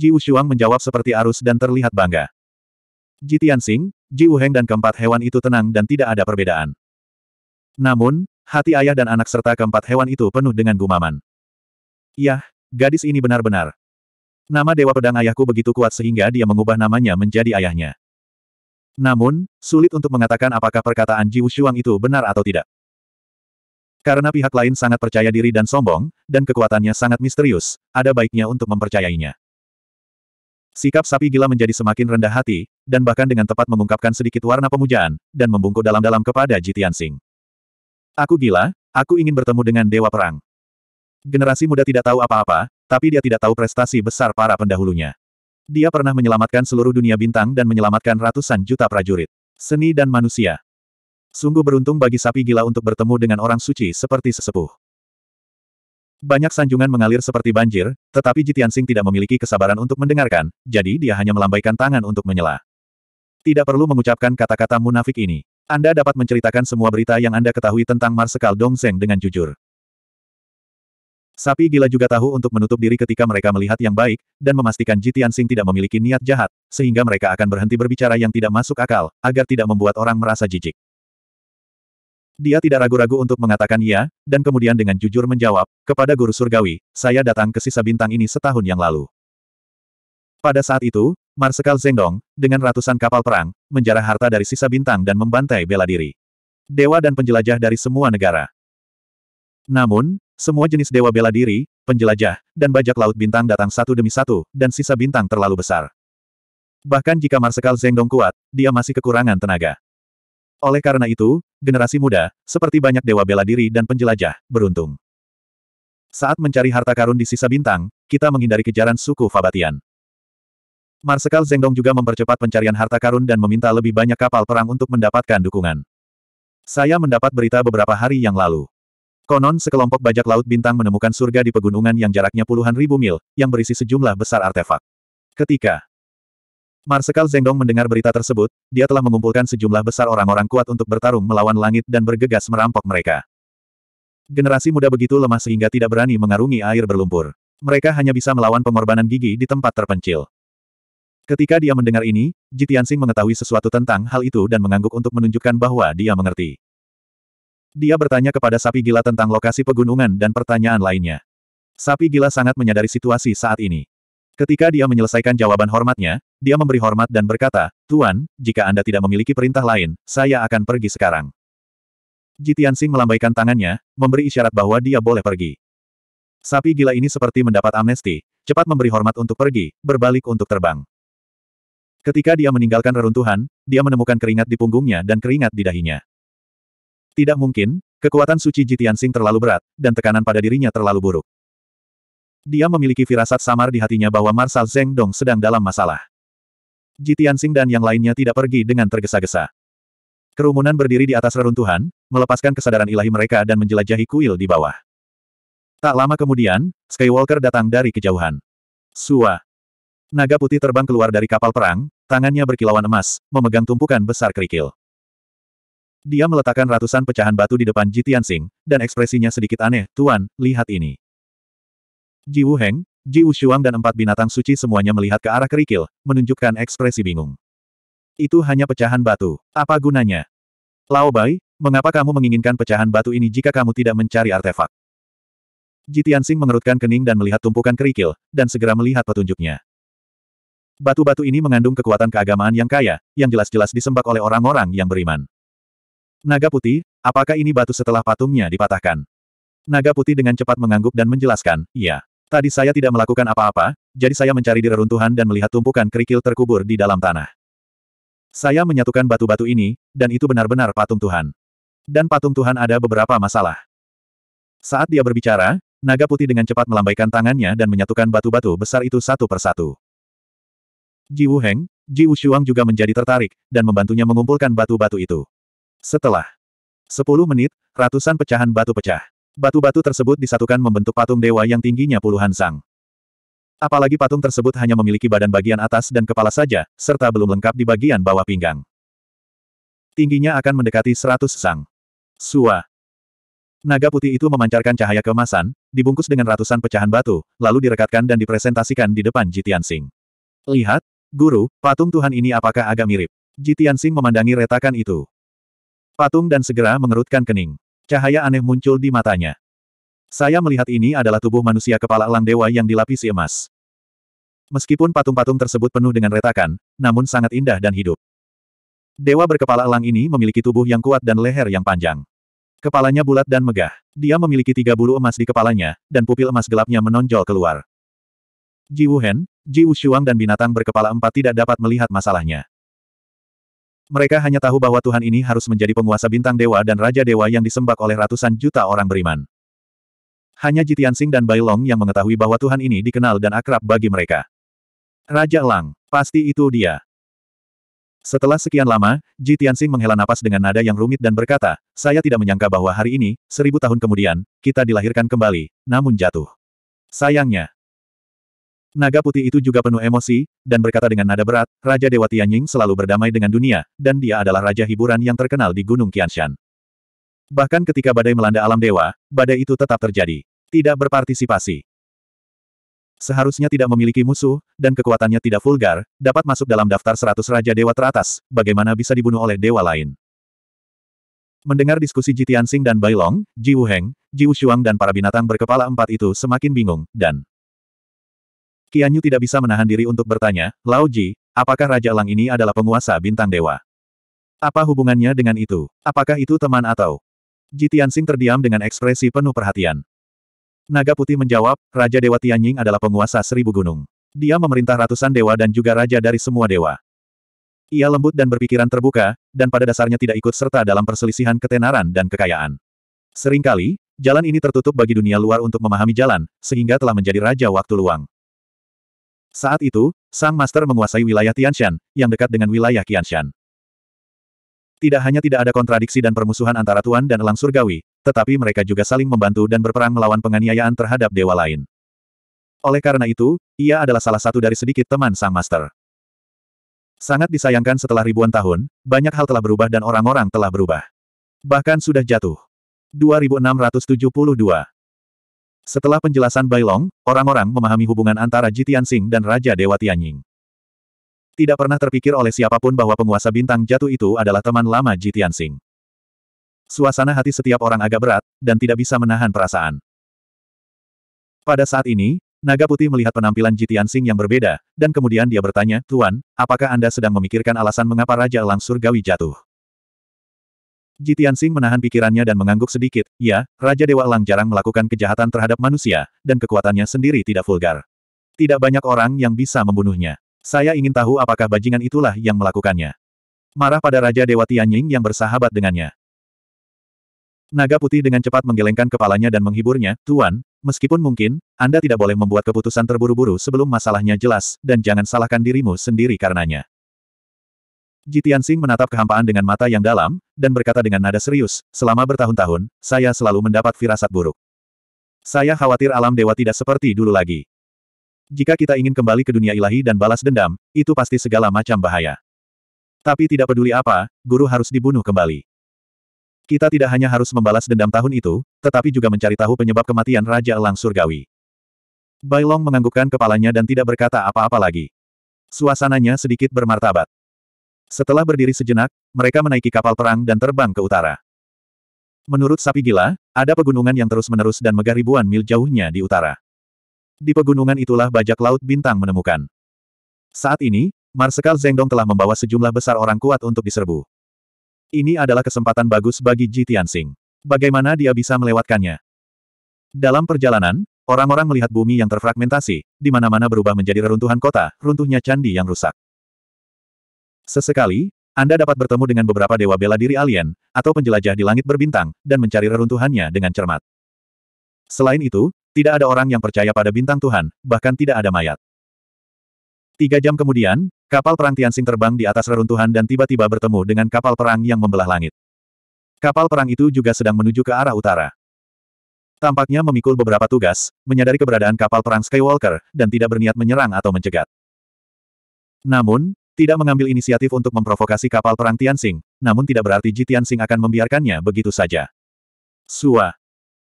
Ji Ushuang menjawab seperti arus dan terlihat bangga. Ji Tianxing, Ji Uheng dan keempat hewan itu tenang dan tidak ada perbedaan. Namun, hati ayah dan anak serta keempat hewan itu penuh dengan gumaman. Yah, gadis ini benar-benar. Nama Dewa Pedang ayahku begitu kuat sehingga dia mengubah namanya menjadi ayahnya. Namun, sulit untuk mengatakan apakah perkataan Ji Ushuang itu benar atau tidak. Karena pihak lain sangat percaya diri dan sombong, dan kekuatannya sangat misterius, ada baiknya untuk mempercayainya. Sikap sapi gila menjadi semakin rendah hati, dan bahkan dengan tepat mengungkapkan sedikit warna pemujaan, dan membungkuk dalam-dalam kepada Jitian Sing. Aku gila, aku ingin bertemu dengan Dewa Perang. Generasi muda tidak tahu apa-apa, tapi dia tidak tahu prestasi besar para pendahulunya. Dia pernah menyelamatkan seluruh dunia bintang dan menyelamatkan ratusan juta prajurit. Seni dan manusia. Sungguh beruntung bagi sapi gila untuk bertemu dengan orang suci seperti sesepuh. Banyak sanjungan mengalir seperti banjir, tetapi Sing tidak memiliki kesabaran untuk mendengarkan, jadi dia hanya melambaikan tangan untuk menyela. Tidak perlu mengucapkan kata-kata munafik ini. Anda dapat menceritakan semua berita yang Anda ketahui tentang Marsekal Dongzeng dengan jujur. Sapi gila juga tahu untuk menutup diri ketika mereka melihat yang baik, dan memastikan Jitian Sing tidak memiliki niat jahat, sehingga mereka akan berhenti berbicara yang tidak masuk akal, agar tidak membuat orang merasa jijik. Dia tidak ragu-ragu untuk mengatakan iya, dan kemudian dengan jujur menjawab, kepada guru surgawi, saya datang ke sisa bintang ini setahun yang lalu. Pada saat itu, Marsekal Zengdong, dengan ratusan kapal perang, menjarah harta dari sisa bintang dan membantai bela diri. Dewa dan penjelajah dari semua negara. Namun, semua jenis dewa bela diri, penjelajah, dan bajak laut bintang datang satu demi satu, dan sisa bintang terlalu besar. Bahkan jika Marsekal Zengdong kuat, dia masih kekurangan tenaga. Oleh karena itu, generasi muda, seperti banyak dewa bela diri dan penjelajah, beruntung. Saat mencari harta karun di sisa bintang, kita menghindari kejaran suku Fabatian. Marsekal Zengdong juga mempercepat pencarian harta karun dan meminta lebih banyak kapal perang untuk mendapatkan dukungan. Saya mendapat berita beberapa hari yang lalu. Konon sekelompok bajak laut bintang menemukan surga di pegunungan yang jaraknya puluhan ribu mil, yang berisi sejumlah besar artefak. Ketika Marsekal Zengdong mendengar berita tersebut, dia telah mengumpulkan sejumlah besar orang-orang kuat untuk bertarung melawan langit dan bergegas merampok mereka. Generasi muda begitu lemah sehingga tidak berani mengarungi air berlumpur. Mereka hanya bisa melawan pengorbanan gigi di tempat terpencil. Ketika dia mendengar ini, Jitiansing mengetahui sesuatu tentang hal itu dan mengangguk untuk menunjukkan bahwa dia mengerti. Dia bertanya kepada sapi gila tentang lokasi pegunungan dan pertanyaan lainnya. Sapi gila sangat menyadari situasi saat ini. Ketika dia menyelesaikan jawaban hormatnya, dia memberi hormat dan berkata, Tuan, jika Anda tidak memiliki perintah lain, saya akan pergi sekarang. Jitian Singh melambaikan tangannya, memberi isyarat bahwa dia boleh pergi. Sapi gila ini seperti mendapat amnesti, cepat memberi hormat untuk pergi, berbalik untuk terbang. Ketika dia meninggalkan reruntuhan, dia menemukan keringat di punggungnya dan keringat di dahinya. Tidak mungkin, kekuatan suci Jitian Singh terlalu berat, dan tekanan pada dirinya terlalu buruk. Dia memiliki firasat samar di hatinya bahwa Marsal Zeng Dong sedang dalam masalah. Ji Tianxing dan yang lainnya tidak pergi dengan tergesa-gesa. Kerumunan berdiri di atas reruntuhan, melepaskan kesadaran ilahi mereka dan menjelajahi kuil di bawah. Tak lama kemudian, Skywalker datang dari kejauhan. Sua. Naga putih terbang keluar dari kapal perang, tangannya berkilauan emas, memegang tumpukan besar kerikil. Dia meletakkan ratusan pecahan batu di depan Jitian Sing, dan ekspresinya sedikit aneh, Tuan, lihat ini. Ji Wu Heng, Ji Shuang dan empat binatang suci semuanya melihat ke arah kerikil, menunjukkan ekspresi bingung. Itu hanya pecahan batu. Apa gunanya? Lao Bai, mengapa kamu menginginkan pecahan batu ini jika kamu tidak mencari artefak? Ji Tianxing mengerutkan kening dan melihat tumpukan kerikil, dan segera melihat petunjuknya. Batu-batu ini mengandung kekuatan keagamaan yang kaya, yang jelas-jelas disembah oleh orang-orang yang beriman. Naga putih, apakah ini batu setelah patungnya dipatahkan? Naga putih dengan cepat mengangguk dan menjelaskan, iya. Tadi saya tidak melakukan apa-apa, jadi saya mencari di reruntuhan dan melihat tumpukan kerikil terkubur di dalam tanah. Saya menyatukan batu-batu ini, dan itu benar-benar patung Tuhan. Dan patung Tuhan ada beberapa masalah. Saat dia berbicara, naga putih dengan cepat melambaikan tangannya dan menyatukan batu-batu besar itu satu persatu. Ji Wu Heng, Ji Wu Shuang juga menjadi tertarik, dan membantunya mengumpulkan batu-batu itu. Setelah 10 menit, ratusan pecahan batu pecah. Batu-batu tersebut disatukan membentuk patung dewa yang tingginya puluhan sang. Apalagi patung tersebut hanya memiliki badan bagian atas dan kepala saja, serta belum lengkap di bagian bawah pinggang. Tingginya akan mendekati seratus sang. Sua. Naga putih itu memancarkan cahaya kemasan, dibungkus dengan ratusan pecahan batu, lalu direkatkan dan dipresentasikan di depan Jitian Sing. Lihat, guru, patung Tuhan ini apakah agak mirip? Jitian Sing memandangi retakan itu. Patung dan segera mengerutkan kening. Cahaya aneh muncul di matanya. Saya melihat ini adalah tubuh manusia kepala elang dewa yang dilapisi emas. Meskipun patung-patung tersebut penuh dengan retakan, namun sangat indah dan hidup. Dewa berkepala elang ini memiliki tubuh yang kuat dan leher yang panjang. Kepalanya bulat dan megah. Dia memiliki tiga bulu emas di kepalanya, dan pupil emas gelapnya menonjol keluar. Ji Wuhen, Ji Wushuang dan binatang berkepala empat tidak dapat melihat masalahnya. Mereka hanya tahu bahwa Tuhan ini harus menjadi penguasa bintang dewa dan raja dewa yang disembah oleh ratusan juta orang beriman. Hanya Jitian Jitiansing dan Bailong yang mengetahui bahwa Tuhan ini dikenal dan akrab bagi mereka. Raja Elang, pasti itu dia. Setelah sekian lama, Jitiansing menghela napas dengan nada yang rumit dan berkata, saya tidak menyangka bahwa hari ini, seribu tahun kemudian, kita dilahirkan kembali, namun jatuh. Sayangnya, Naga putih itu juga penuh emosi, dan berkata dengan nada berat, Raja Dewa Tianying selalu berdamai dengan dunia, dan dia adalah raja hiburan yang terkenal di Gunung Qianshan. Bahkan ketika badai melanda alam dewa, badai itu tetap terjadi. Tidak berpartisipasi. Seharusnya tidak memiliki musuh, dan kekuatannya tidak vulgar, dapat masuk dalam daftar seratus Raja Dewa teratas, bagaimana bisa dibunuh oleh dewa lain. Mendengar diskusi Ji Tianxing dan Bailong, Ji Wuheng, Ji Wuxiang dan para binatang berkepala empat itu semakin bingung, dan Kianyu tidak bisa menahan diri untuk bertanya, Lao Ji, apakah Raja Lang ini adalah penguasa bintang dewa? Apa hubungannya dengan itu? Apakah itu teman atau? Ji Tianxing terdiam dengan ekspresi penuh perhatian. Naga Putih menjawab, Raja Dewa Tianying adalah penguasa seribu gunung. Dia memerintah ratusan dewa dan juga raja dari semua dewa. Ia lembut dan berpikiran terbuka, dan pada dasarnya tidak ikut serta dalam perselisihan ketenaran dan kekayaan. Seringkali, jalan ini tertutup bagi dunia luar untuk memahami jalan, sehingga telah menjadi raja waktu luang. Saat itu, Sang Master menguasai wilayah Tianshan, yang dekat dengan wilayah Qianshan. Tidak hanya tidak ada kontradiksi dan permusuhan antara Tuan dan Elang Surgawi, tetapi mereka juga saling membantu dan berperang melawan penganiayaan terhadap dewa lain. Oleh karena itu, ia adalah salah satu dari sedikit teman Sang Master. Sangat disayangkan setelah ribuan tahun, banyak hal telah berubah dan orang-orang telah berubah. Bahkan sudah jatuh. 2672 setelah penjelasan Bailong, orang-orang memahami hubungan antara Jitian Sing dan Raja Dewa Tianying. Tidak pernah terpikir oleh siapapun bahwa penguasa bintang jatuh itu adalah teman lama Jitian Sing. Suasana hati setiap orang agak berat, dan tidak bisa menahan perasaan. Pada saat ini, Naga Putih melihat penampilan Jitian Sing yang berbeda, dan kemudian dia bertanya, Tuan, apakah Anda sedang memikirkan alasan mengapa Raja Elang Surgawi jatuh? Jitian Sing menahan pikirannya dan mengangguk sedikit, ya, Raja Dewa Elang jarang melakukan kejahatan terhadap manusia, dan kekuatannya sendiri tidak vulgar. Tidak banyak orang yang bisa membunuhnya. Saya ingin tahu apakah bajingan itulah yang melakukannya. Marah pada Raja Dewa Tianying yang bersahabat dengannya. Naga putih dengan cepat menggelengkan kepalanya dan menghiburnya, Tuan, meskipun mungkin, Anda tidak boleh membuat keputusan terburu-buru sebelum masalahnya jelas, dan jangan salahkan dirimu sendiri karenanya. Jitian Tianxing menatap kehampaan dengan mata yang dalam, dan berkata dengan nada serius, selama bertahun-tahun, saya selalu mendapat firasat buruk. Saya khawatir alam dewa tidak seperti dulu lagi. Jika kita ingin kembali ke dunia ilahi dan balas dendam, itu pasti segala macam bahaya. Tapi tidak peduli apa, guru harus dibunuh kembali. Kita tidak hanya harus membalas dendam tahun itu, tetapi juga mencari tahu penyebab kematian Raja Elang Surgawi. Bailong menganggukkan kepalanya dan tidak berkata apa-apa lagi. Suasananya sedikit bermartabat. Setelah berdiri sejenak, mereka menaiki kapal perang dan terbang ke utara. Menurut sapi gila, ada pegunungan yang terus-menerus dan megah ribuan mil jauhnya di utara. Di pegunungan itulah bajak laut bintang menemukan. Saat ini, Marsekal Zengdong telah membawa sejumlah besar orang kuat untuk diserbu. Ini adalah kesempatan bagus bagi Ji Tianxing. Bagaimana dia bisa melewatkannya? Dalam perjalanan, orang-orang melihat bumi yang terfragmentasi, di mana-mana berubah menjadi reruntuhan kota, runtuhnya candi yang rusak. Sesekali, Anda dapat bertemu dengan beberapa dewa bela diri alien, atau penjelajah di langit berbintang, dan mencari reruntuhannya dengan cermat. Selain itu, tidak ada orang yang percaya pada bintang Tuhan, bahkan tidak ada mayat. Tiga jam kemudian, kapal perang Tianxing terbang di atas reruntuhan dan tiba-tiba bertemu dengan kapal perang yang membelah langit. Kapal perang itu juga sedang menuju ke arah utara. Tampaknya memikul beberapa tugas, menyadari keberadaan kapal perang Skywalker, dan tidak berniat menyerang atau mencegat. Namun, tidak mengambil inisiatif untuk memprovokasi kapal perang Tianxing, namun tidak berarti Ji Tianxing akan membiarkannya begitu saja. Sua.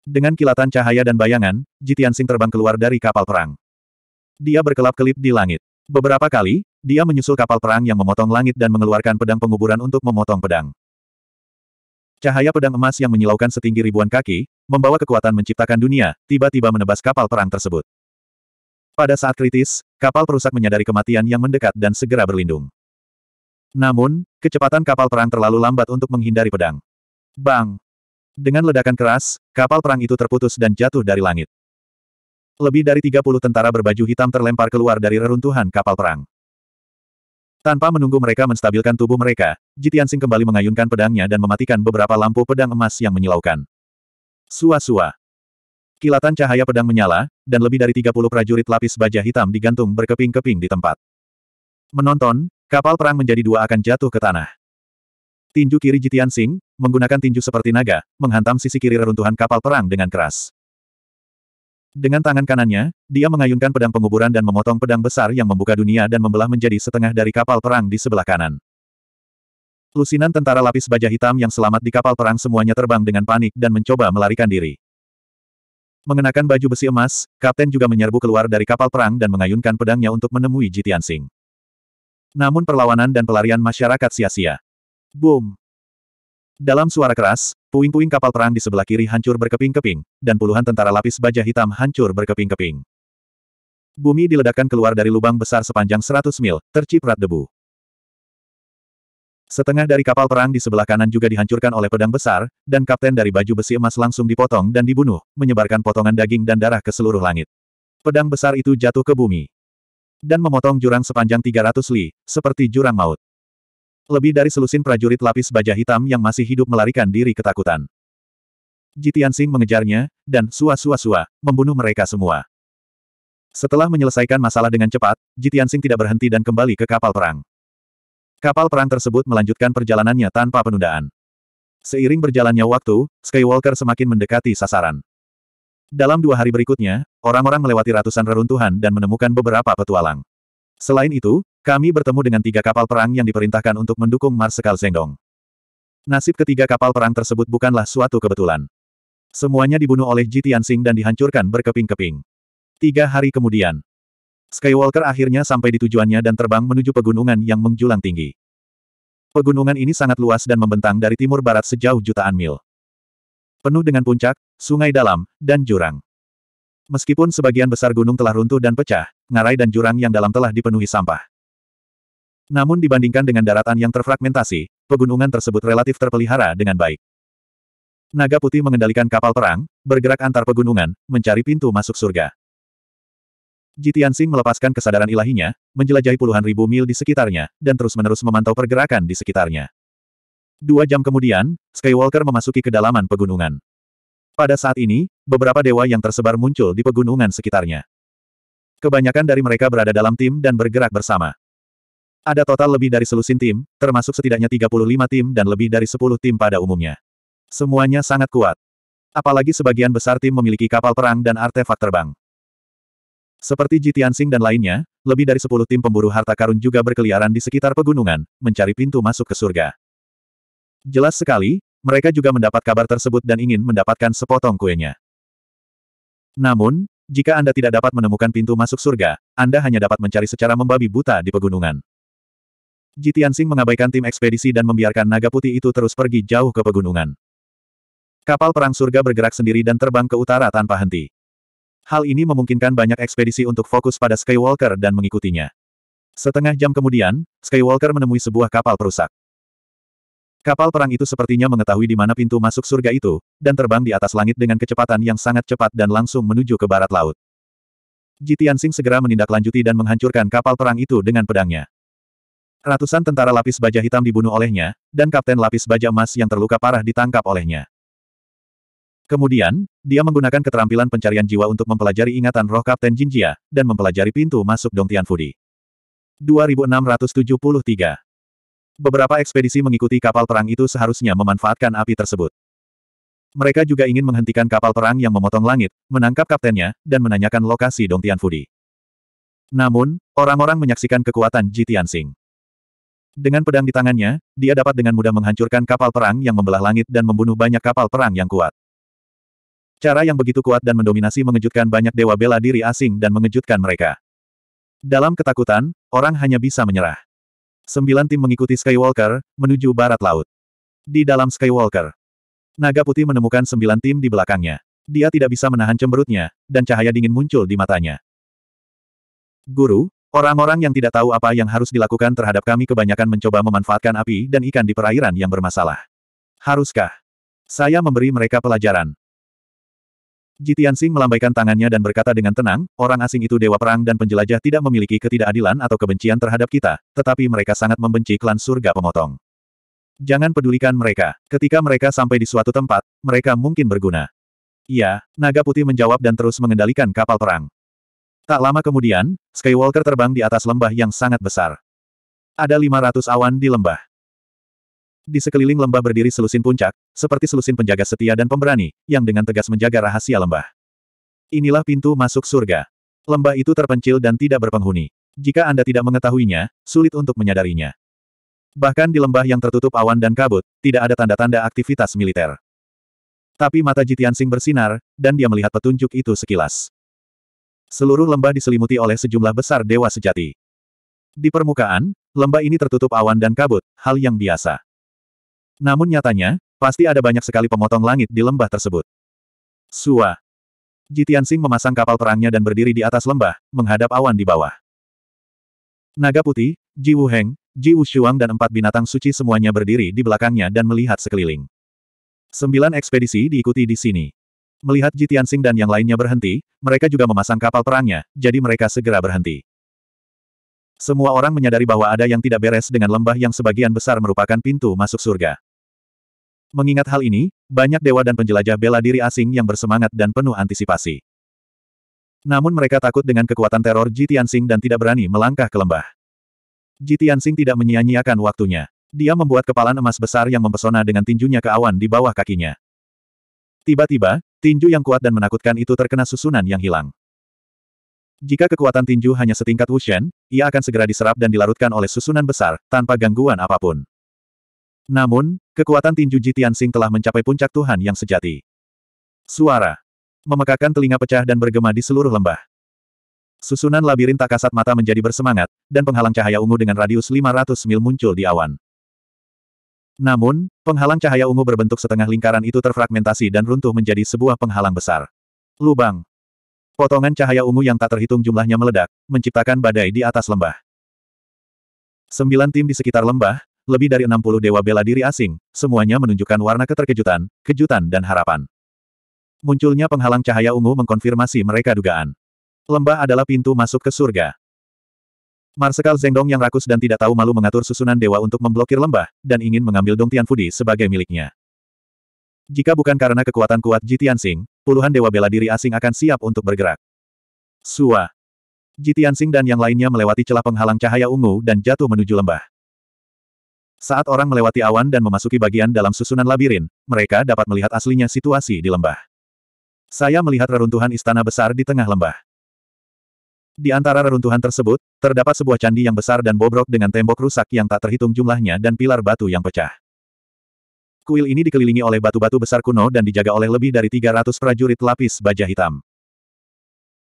Dengan kilatan cahaya dan bayangan, Ji Tianxing terbang keluar dari kapal perang. Dia berkelap-kelip di langit. Beberapa kali, dia menyusul kapal perang yang memotong langit dan mengeluarkan pedang penguburan untuk memotong pedang. Cahaya pedang emas yang menyilaukan setinggi ribuan kaki, membawa kekuatan menciptakan dunia, tiba-tiba menebas kapal perang tersebut. Pada saat kritis, kapal perusak menyadari kematian yang mendekat dan segera berlindung. Namun, kecepatan kapal perang terlalu lambat untuk menghindari pedang. Bang! Dengan ledakan keras, kapal perang itu terputus dan jatuh dari langit. Lebih dari 30 tentara berbaju hitam terlempar keluar dari reruntuhan kapal perang. Tanpa menunggu mereka menstabilkan tubuh mereka, Jitian Sing kembali mengayunkan pedangnya dan mematikan beberapa lampu pedang emas yang menyilaukan. Sua-sua. Kilatan cahaya pedang menyala, dan lebih dari 30 prajurit lapis baja hitam digantung berkeping-keping di tempat. Menonton, kapal perang menjadi dua akan jatuh ke tanah. Tinju kiri Jitian Sing, menggunakan tinju seperti naga, menghantam sisi kiri reruntuhan kapal perang dengan keras. Dengan tangan kanannya, dia mengayunkan pedang penguburan dan memotong pedang besar yang membuka dunia dan membelah menjadi setengah dari kapal perang di sebelah kanan. Lusinan tentara lapis baja hitam yang selamat di kapal perang semuanya terbang dengan panik dan mencoba melarikan diri. Mengenakan baju besi emas, kapten juga menyerbu keluar dari kapal perang dan mengayunkan pedangnya untuk menemui Jitian Sing. Namun perlawanan dan pelarian masyarakat sia-sia. Boom! Dalam suara keras, puing-puing kapal perang di sebelah kiri hancur berkeping-keping, dan puluhan tentara lapis baja hitam hancur berkeping-keping. Bumi diledakkan keluar dari lubang besar sepanjang 100 mil, terciprat debu. Setengah dari kapal perang di sebelah kanan juga dihancurkan oleh pedang besar, dan kapten dari baju besi emas langsung dipotong dan dibunuh, menyebarkan potongan daging dan darah ke seluruh langit. Pedang besar itu jatuh ke bumi. Dan memotong jurang sepanjang 300 li, seperti jurang maut. Lebih dari selusin prajurit lapis baja hitam yang masih hidup melarikan diri ketakutan. Jitian Sing mengejarnya, dan sua-sua-sua, membunuh mereka semua. Setelah menyelesaikan masalah dengan cepat, Jitian Sing tidak berhenti dan kembali ke kapal perang. Kapal perang tersebut melanjutkan perjalanannya tanpa penundaan. Seiring berjalannya waktu, Skywalker semakin mendekati sasaran. Dalam dua hari berikutnya, orang-orang melewati ratusan reruntuhan dan menemukan beberapa petualang. Selain itu, kami bertemu dengan tiga kapal perang yang diperintahkan untuk mendukung Marsekal Zengdong. Nasib ketiga kapal perang tersebut bukanlah suatu kebetulan. Semuanya dibunuh oleh Jitian Tianxing dan dihancurkan berkeping-keping. Tiga hari kemudian, Skywalker akhirnya sampai di tujuannya dan terbang menuju pegunungan yang menjulang tinggi. Pegunungan ini sangat luas dan membentang dari timur barat sejauh jutaan mil. Penuh dengan puncak, sungai dalam, dan jurang. Meskipun sebagian besar gunung telah runtuh dan pecah, ngarai dan jurang yang dalam telah dipenuhi sampah. Namun dibandingkan dengan daratan yang terfragmentasi, pegunungan tersebut relatif terpelihara dengan baik. Naga putih mengendalikan kapal perang, bergerak antar pegunungan, mencari pintu masuk surga. Jitian Sing melepaskan kesadaran ilahinya, menjelajahi puluhan ribu mil di sekitarnya, dan terus-menerus memantau pergerakan di sekitarnya. Dua jam kemudian, Skywalker memasuki kedalaman pegunungan. Pada saat ini, beberapa dewa yang tersebar muncul di pegunungan sekitarnya. Kebanyakan dari mereka berada dalam tim dan bergerak bersama. Ada total lebih dari selusin tim, termasuk setidaknya 35 tim dan lebih dari 10 tim pada umumnya. Semuanya sangat kuat. Apalagi sebagian besar tim memiliki kapal perang dan artefak terbang. Seperti Ji Tianxing dan lainnya, lebih dari sepuluh tim pemburu harta karun juga berkeliaran di sekitar pegunungan, mencari pintu masuk ke surga. Jelas sekali, mereka juga mendapat kabar tersebut dan ingin mendapatkan sepotong kuenya. Namun, jika Anda tidak dapat menemukan pintu masuk surga, Anda hanya dapat mencari secara membabi buta di pegunungan. Sing mengabaikan tim ekspedisi dan membiarkan naga putih itu terus pergi jauh ke pegunungan. Kapal perang surga bergerak sendiri dan terbang ke utara tanpa henti. Hal ini memungkinkan banyak ekspedisi untuk fokus pada Skywalker dan mengikutinya. Setengah jam kemudian, Skywalker menemui sebuah kapal perusak. Kapal perang itu sepertinya mengetahui di mana pintu masuk surga itu, dan terbang di atas langit dengan kecepatan yang sangat cepat dan langsung menuju ke barat laut. Jitian Singh segera menindaklanjuti dan menghancurkan kapal perang itu dengan pedangnya. Ratusan tentara lapis baja hitam dibunuh olehnya, dan Kapten Lapis Baja Emas yang terluka parah ditangkap olehnya. Kemudian, dia menggunakan keterampilan pencarian jiwa untuk mempelajari ingatan roh Kapten Jinjia, dan mempelajari pintu masuk Dong Tianfudi. 2673 Beberapa ekspedisi mengikuti kapal perang itu seharusnya memanfaatkan api tersebut. Mereka juga ingin menghentikan kapal perang yang memotong langit, menangkap kaptennya, dan menanyakan lokasi Dong Tianfudi. Namun, orang-orang menyaksikan kekuatan Ji Tianxing. Dengan pedang di tangannya, dia dapat dengan mudah menghancurkan kapal perang yang membelah langit dan membunuh banyak kapal perang yang kuat. Cara yang begitu kuat dan mendominasi mengejutkan banyak dewa bela diri asing dan mengejutkan mereka. Dalam ketakutan, orang hanya bisa menyerah. Sembilan tim mengikuti Skywalker, menuju barat laut. Di dalam Skywalker, Naga Putih menemukan sembilan tim di belakangnya. Dia tidak bisa menahan cemberutnya, dan cahaya dingin muncul di matanya. Guru, orang-orang yang tidak tahu apa yang harus dilakukan terhadap kami kebanyakan mencoba memanfaatkan api dan ikan di perairan yang bermasalah. Haruskah saya memberi mereka pelajaran? Jitian Jitiansing melambaikan tangannya dan berkata dengan tenang, orang asing itu dewa perang dan penjelajah tidak memiliki ketidakadilan atau kebencian terhadap kita, tetapi mereka sangat membenci klan surga pemotong. Jangan pedulikan mereka. Ketika mereka sampai di suatu tempat, mereka mungkin berguna. Iya, naga putih menjawab dan terus mengendalikan kapal perang. Tak lama kemudian, Skywalker terbang di atas lembah yang sangat besar. Ada 500 awan di lembah. Di sekeliling lembah berdiri selusin puncak, seperti selusin penjaga setia dan pemberani, yang dengan tegas menjaga rahasia lembah. Inilah pintu masuk surga. Lembah itu terpencil dan tidak berpenghuni. Jika Anda tidak mengetahuinya, sulit untuk menyadarinya. Bahkan di lembah yang tertutup awan dan kabut, tidak ada tanda-tanda aktivitas militer. Tapi mata Jitian Sing bersinar, dan dia melihat petunjuk itu sekilas. Seluruh lembah diselimuti oleh sejumlah besar dewa sejati. Di permukaan, lembah ini tertutup awan dan kabut, hal yang biasa. Namun nyatanya, pasti ada banyak sekali pemotong langit di lembah tersebut. Sua. Jitian Sing memasang kapal perangnya dan berdiri di atas lembah, menghadap awan di bawah. Naga putih, Ji Wuheng, Ji Wushuang dan empat binatang suci semuanya berdiri di belakangnya dan melihat sekeliling. Sembilan ekspedisi diikuti di sini. Melihat Jitian Tianxing dan yang lainnya berhenti, mereka juga memasang kapal perangnya, jadi mereka segera berhenti. Semua orang menyadari bahwa ada yang tidak beres dengan lembah yang sebagian besar merupakan pintu masuk surga. Mengingat hal ini, banyak dewa dan penjelajah bela diri asing yang bersemangat dan penuh antisipasi. Namun mereka takut dengan kekuatan teror Ji Tianxing dan tidak berani melangkah ke lembah. Ji Tianxing tidak menyia-nyiakan waktunya. Dia membuat kepalan emas besar yang mempesona dengan tinjunya ke awan di bawah kakinya. Tiba-tiba, tinju yang kuat dan menakutkan itu terkena susunan yang hilang. Jika kekuatan tinju hanya setingkat Wushen, ia akan segera diserap dan dilarutkan oleh susunan besar, tanpa gangguan apapun. Namun, kekuatan tinju Jitian Tianxing telah mencapai puncak Tuhan yang sejati. Suara memekakan telinga pecah dan bergema di seluruh lembah. Susunan labirin tak kasat mata menjadi bersemangat, dan penghalang cahaya ungu dengan radius 500 mil muncul di awan. Namun, penghalang cahaya ungu berbentuk setengah lingkaran itu terfragmentasi dan runtuh menjadi sebuah penghalang besar. Lubang. Potongan cahaya ungu yang tak terhitung jumlahnya meledak, menciptakan badai di atas lembah. Sembilan tim di sekitar lembah, lebih dari 60 dewa bela diri asing, semuanya menunjukkan warna keterkejutan, kejutan dan harapan. Munculnya penghalang cahaya ungu mengkonfirmasi mereka dugaan. Lembah adalah pintu masuk ke surga. Marsekal Zengdong yang rakus dan tidak tahu malu mengatur susunan dewa untuk memblokir lembah, dan ingin mengambil Dong Tianfudi sebagai miliknya. Jika bukan karena kekuatan kuat Ji puluhan dewa bela diri asing akan siap untuk bergerak. Sua. Ji dan yang lainnya melewati celah penghalang cahaya ungu dan jatuh menuju lembah. Saat orang melewati awan dan memasuki bagian dalam susunan labirin, mereka dapat melihat aslinya situasi di lembah. Saya melihat reruntuhan istana besar di tengah lembah. Di antara reruntuhan tersebut, terdapat sebuah candi yang besar dan bobrok dengan tembok rusak yang tak terhitung jumlahnya dan pilar batu yang pecah. Kuil ini dikelilingi oleh batu-batu besar kuno dan dijaga oleh lebih dari 300 prajurit lapis baja hitam.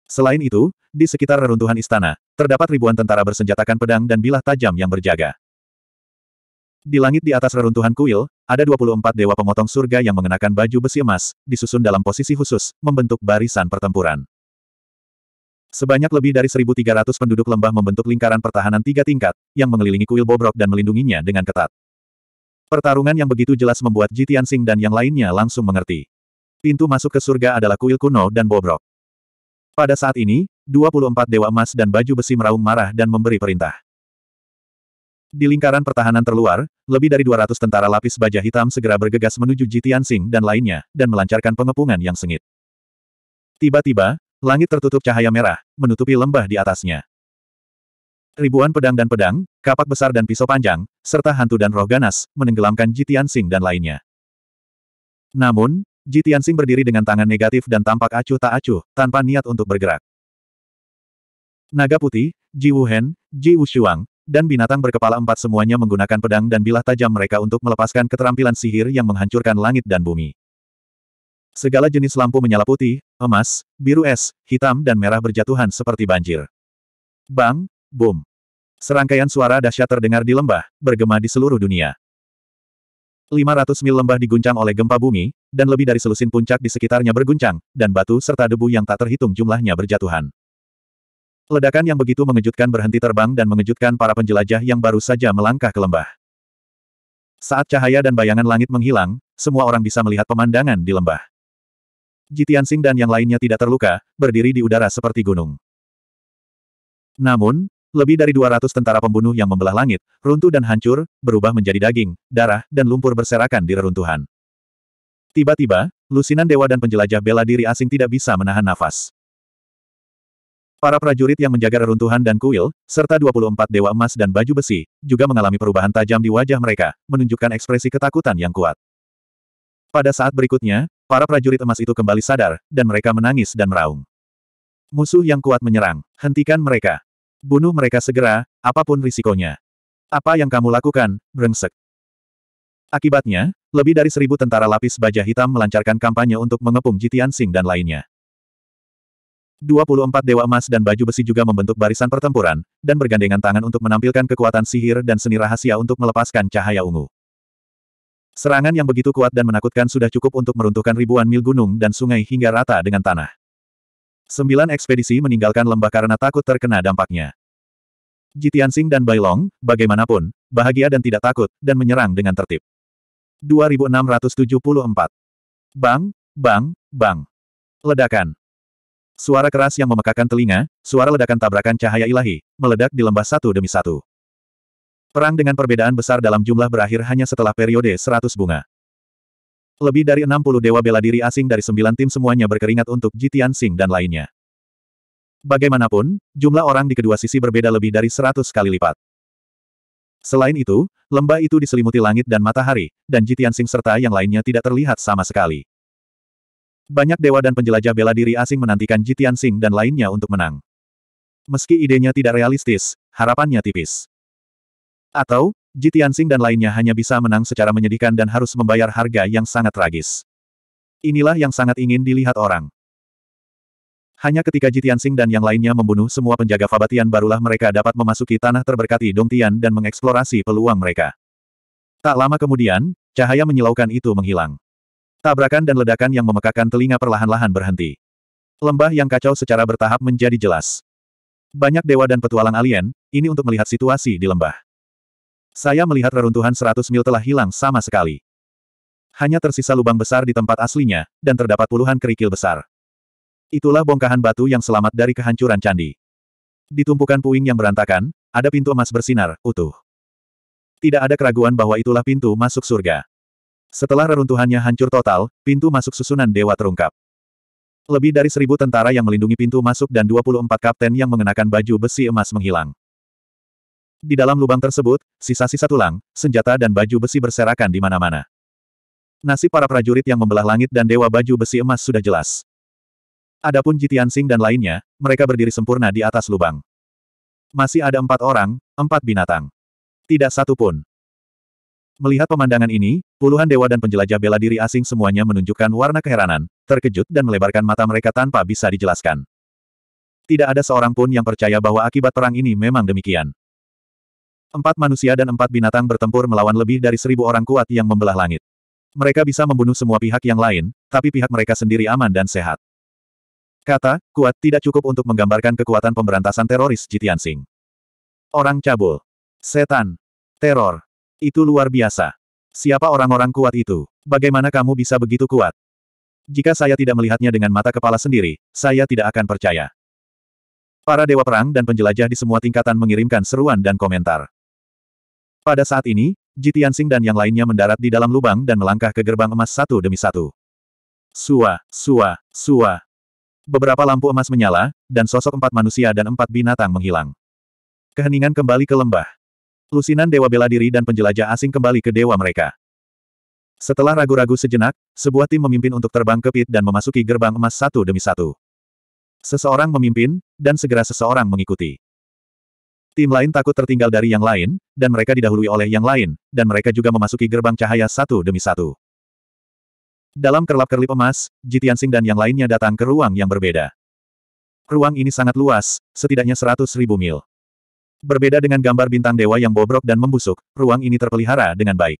Selain itu, di sekitar reruntuhan istana, terdapat ribuan tentara bersenjatakan pedang dan bilah tajam yang berjaga. Di langit di atas reruntuhan kuil, ada 24 dewa pemotong surga yang mengenakan baju besi emas, disusun dalam posisi khusus, membentuk barisan pertempuran. Sebanyak lebih dari 1.300 penduduk lembah membentuk lingkaran pertahanan tiga tingkat, yang mengelilingi kuil bobrok dan melindunginya dengan ketat. Pertarungan yang begitu jelas membuat Jitian Singh dan yang lainnya langsung mengerti. Pintu masuk ke surga adalah kuil kuno dan bobrok. Pada saat ini, 24 dewa emas dan baju besi meraung marah dan memberi perintah. Di lingkaran pertahanan terluar, lebih dari 200 tentara lapis baja hitam segera bergegas menuju Jitian Sing dan lainnya, dan melancarkan pengepungan yang sengit. Tiba-tiba, langit tertutup cahaya merah, menutupi lembah di atasnya. Ribuan pedang dan pedang, kapak besar dan pisau panjang, serta hantu dan roh ganas, menenggelamkan Jitian Sing dan lainnya. Namun, Jitian Sing berdiri dengan tangan negatif dan tampak acuh tak acuh, tanpa niat untuk bergerak. Naga putih, Ji Wuhen, Ji Wushuang, dan binatang berkepala empat semuanya menggunakan pedang dan bilah tajam mereka untuk melepaskan keterampilan sihir yang menghancurkan langit dan bumi. Segala jenis lampu menyala putih, emas, biru es, hitam dan merah berjatuhan seperti banjir. Bang, boom. Serangkaian suara dahsyat terdengar di lembah, bergema di seluruh dunia. 500 mil lembah diguncang oleh gempa bumi, dan lebih dari selusin puncak di sekitarnya berguncang, dan batu serta debu yang tak terhitung jumlahnya berjatuhan. Ledakan yang begitu mengejutkan berhenti terbang dan mengejutkan para penjelajah yang baru saja melangkah ke lembah. Saat cahaya dan bayangan langit menghilang, semua orang bisa melihat pemandangan di lembah. Jitian Sing dan yang lainnya tidak terluka, berdiri di udara seperti gunung. Namun, lebih dari 200 tentara pembunuh yang membelah langit, runtuh dan hancur, berubah menjadi daging, darah, dan lumpur berserakan di reruntuhan. Tiba-tiba, lusinan dewa dan penjelajah bela diri asing tidak bisa menahan nafas. Para prajurit yang menjaga reruntuhan dan kuil, serta 24 dewa emas dan baju besi, juga mengalami perubahan tajam di wajah mereka, menunjukkan ekspresi ketakutan yang kuat. Pada saat berikutnya, para prajurit emas itu kembali sadar, dan mereka menangis dan meraung. Musuh yang kuat menyerang, hentikan mereka. Bunuh mereka segera, apapun risikonya. Apa yang kamu lakukan, brengsek. Akibatnya, lebih dari seribu tentara lapis baja hitam melancarkan kampanye untuk mengepung Jitian Sing dan lainnya. 24 dewa emas dan baju besi juga membentuk barisan pertempuran, dan bergandengan tangan untuk menampilkan kekuatan sihir dan seni rahasia untuk melepaskan cahaya ungu. Serangan yang begitu kuat dan menakutkan sudah cukup untuk meruntuhkan ribuan mil gunung dan sungai hingga rata dengan tanah. Sembilan ekspedisi meninggalkan lembah karena takut terkena dampaknya. Jitiansing dan Bailong, bagaimanapun, bahagia dan tidak takut, dan menyerang dengan tertib. 2674. Bang, bang, bang. Ledakan. Suara keras yang memekakan telinga, suara ledakan tabrakan cahaya ilahi, meledak di lembah satu demi satu. Perang dengan perbedaan besar dalam jumlah berakhir hanya setelah periode 100 bunga. Lebih dari 60 dewa bela diri asing dari sembilan tim semuanya berkeringat untuk Jitian Sing dan lainnya. Bagaimanapun, jumlah orang di kedua sisi berbeda lebih dari 100 kali lipat. Selain itu, lembah itu diselimuti langit dan matahari, dan Jitian Sing serta yang lainnya tidak terlihat sama sekali. Banyak dewa dan penjelajah bela diri asing menantikan Jitian Sing dan lainnya untuk menang. Meski idenya tidak realistis, harapannya tipis. Atau, Jitian Sing dan lainnya hanya bisa menang secara menyedihkan dan harus membayar harga yang sangat tragis. Inilah yang sangat ingin dilihat orang. Hanya ketika Jitian Sing dan yang lainnya membunuh semua penjaga Fabatian barulah mereka dapat memasuki tanah terberkati Dongtian dan mengeksplorasi peluang mereka. Tak lama kemudian, cahaya menyilaukan itu menghilang. Tabrakan dan ledakan yang memekakan telinga perlahan-lahan berhenti. Lembah yang kacau secara bertahap menjadi jelas. Banyak dewa dan petualang alien, ini untuk melihat situasi di lembah. Saya melihat reruntuhan 100 mil telah hilang sama sekali. Hanya tersisa lubang besar di tempat aslinya, dan terdapat puluhan kerikil besar. Itulah bongkahan batu yang selamat dari kehancuran candi. Di puing yang berantakan, ada pintu emas bersinar, utuh. Tidak ada keraguan bahwa itulah pintu masuk surga. Setelah reruntuhannya hancur total, pintu masuk susunan dewa terungkap. Lebih dari seribu tentara yang melindungi pintu masuk dan 24 kapten yang mengenakan baju besi emas menghilang. Di dalam lubang tersebut, sisa-sisa tulang, senjata dan baju besi berserakan di mana-mana. Nasib para prajurit yang membelah langit dan dewa baju besi emas sudah jelas. Adapun Jitian Singh dan lainnya, mereka berdiri sempurna di atas lubang. Masih ada empat orang, empat binatang. Tidak satu pun. Melihat pemandangan ini, puluhan dewa dan penjelajah bela diri asing semuanya menunjukkan warna keheranan, terkejut dan melebarkan mata mereka tanpa bisa dijelaskan. Tidak ada seorang pun yang percaya bahwa akibat perang ini memang demikian. Empat manusia dan empat binatang bertempur melawan lebih dari seribu orang kuat yang membelah langit. Mereka bisa membunuh semua pihak yang lain, tapi pihak mereka sendiri aman dan sehat. Kata, kuat tidak cukup untuk menggambarkan kekuatan pemberantasan teroris Jitian Orang cabul. Setan. Teror. Itu luar biasa. Siapa orang-orang kuat itu? Bagaimana kamu bisa begitu kuat? Jika saya tidak melihatnya dengan mata kepala sendiri, saya tidak akan percaya. Para dewa perang dan penjelajah di semua tingkatan mengirimkan seruan dan komentar. Pada saat ini, Jitiansing dan yang lainnya mendarat di dalam lubang dan melangkah ke gerbang emas satu demi satu. Sua, sua, sua. Beberapa lampu emas menyala, dan sosok empat manusia dan empat binatang menghilang. Keheningan kembali ke lembah. Lusinan Dewa Bela Diri dan penjelajah asing kembali ke dewa mereka. Setelah ragu-ragu sejenak, sebuah tim memimpin untuk terbang ke pit dan memasuki gerbang emas satu demi satu. Seseorang memimpin, dan segera seseorang mengikuti. Tim lain takut tertinggal dari yang lain, dan mereka didahului oleh yang lain, dan mereka juga memasuki gerbang cahaya satu demi satu. Dalam kerlap-kerlip emas, Jitian Jitiansing dan yang lainnya datang ke ruang yang berbeda. Ruang ini sangat luas, setidaknya seratus ribu mil. Berbeda dengan gambar bintang dewa yang bobrok dan membusuk, ruang ini terpelihara dengan baik.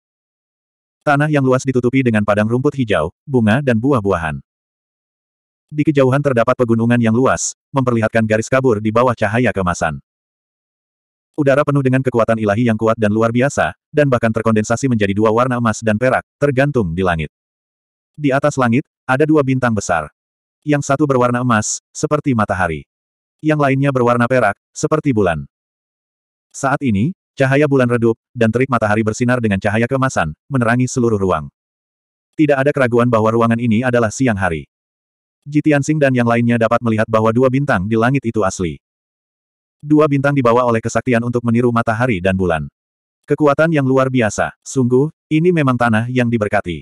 Tanah yang luas ditutupi dengan padang rumput hijau, bunga dan buah-buahan. Di kejauhan terdapat pegunungan yang luas, memperlihatkan garis kabur di bawah cahaya kemasan. Udara penuh dengan kekuatan ilahi yang kuat dan luar biasa, dan bahkan terkondensasi menjadi dua warna emas dan perak, tergantung di langit. Di atas langit, ada dua bintang besar. Yang satu berwarna emas, seperti matahari. Yang lainnya berwarna perak, seperti bulan. Saat ini, cahaya bulan redup, dan terik matahari bersinar dengan cahaya kemasan, menerangi seluruh ruang. Tidak ada keraguan bahwa ruangan ini adalah siang hari. Jitiansing dan yang lainnya dapat melihat bahwa dua bintang di langit itu asli. Dua bintang dibawa oleh kesaktian untuk meniru matahari dan bulan. Kekuatan yang luar biasa, sungguh, ini memang tanah yang diberkati.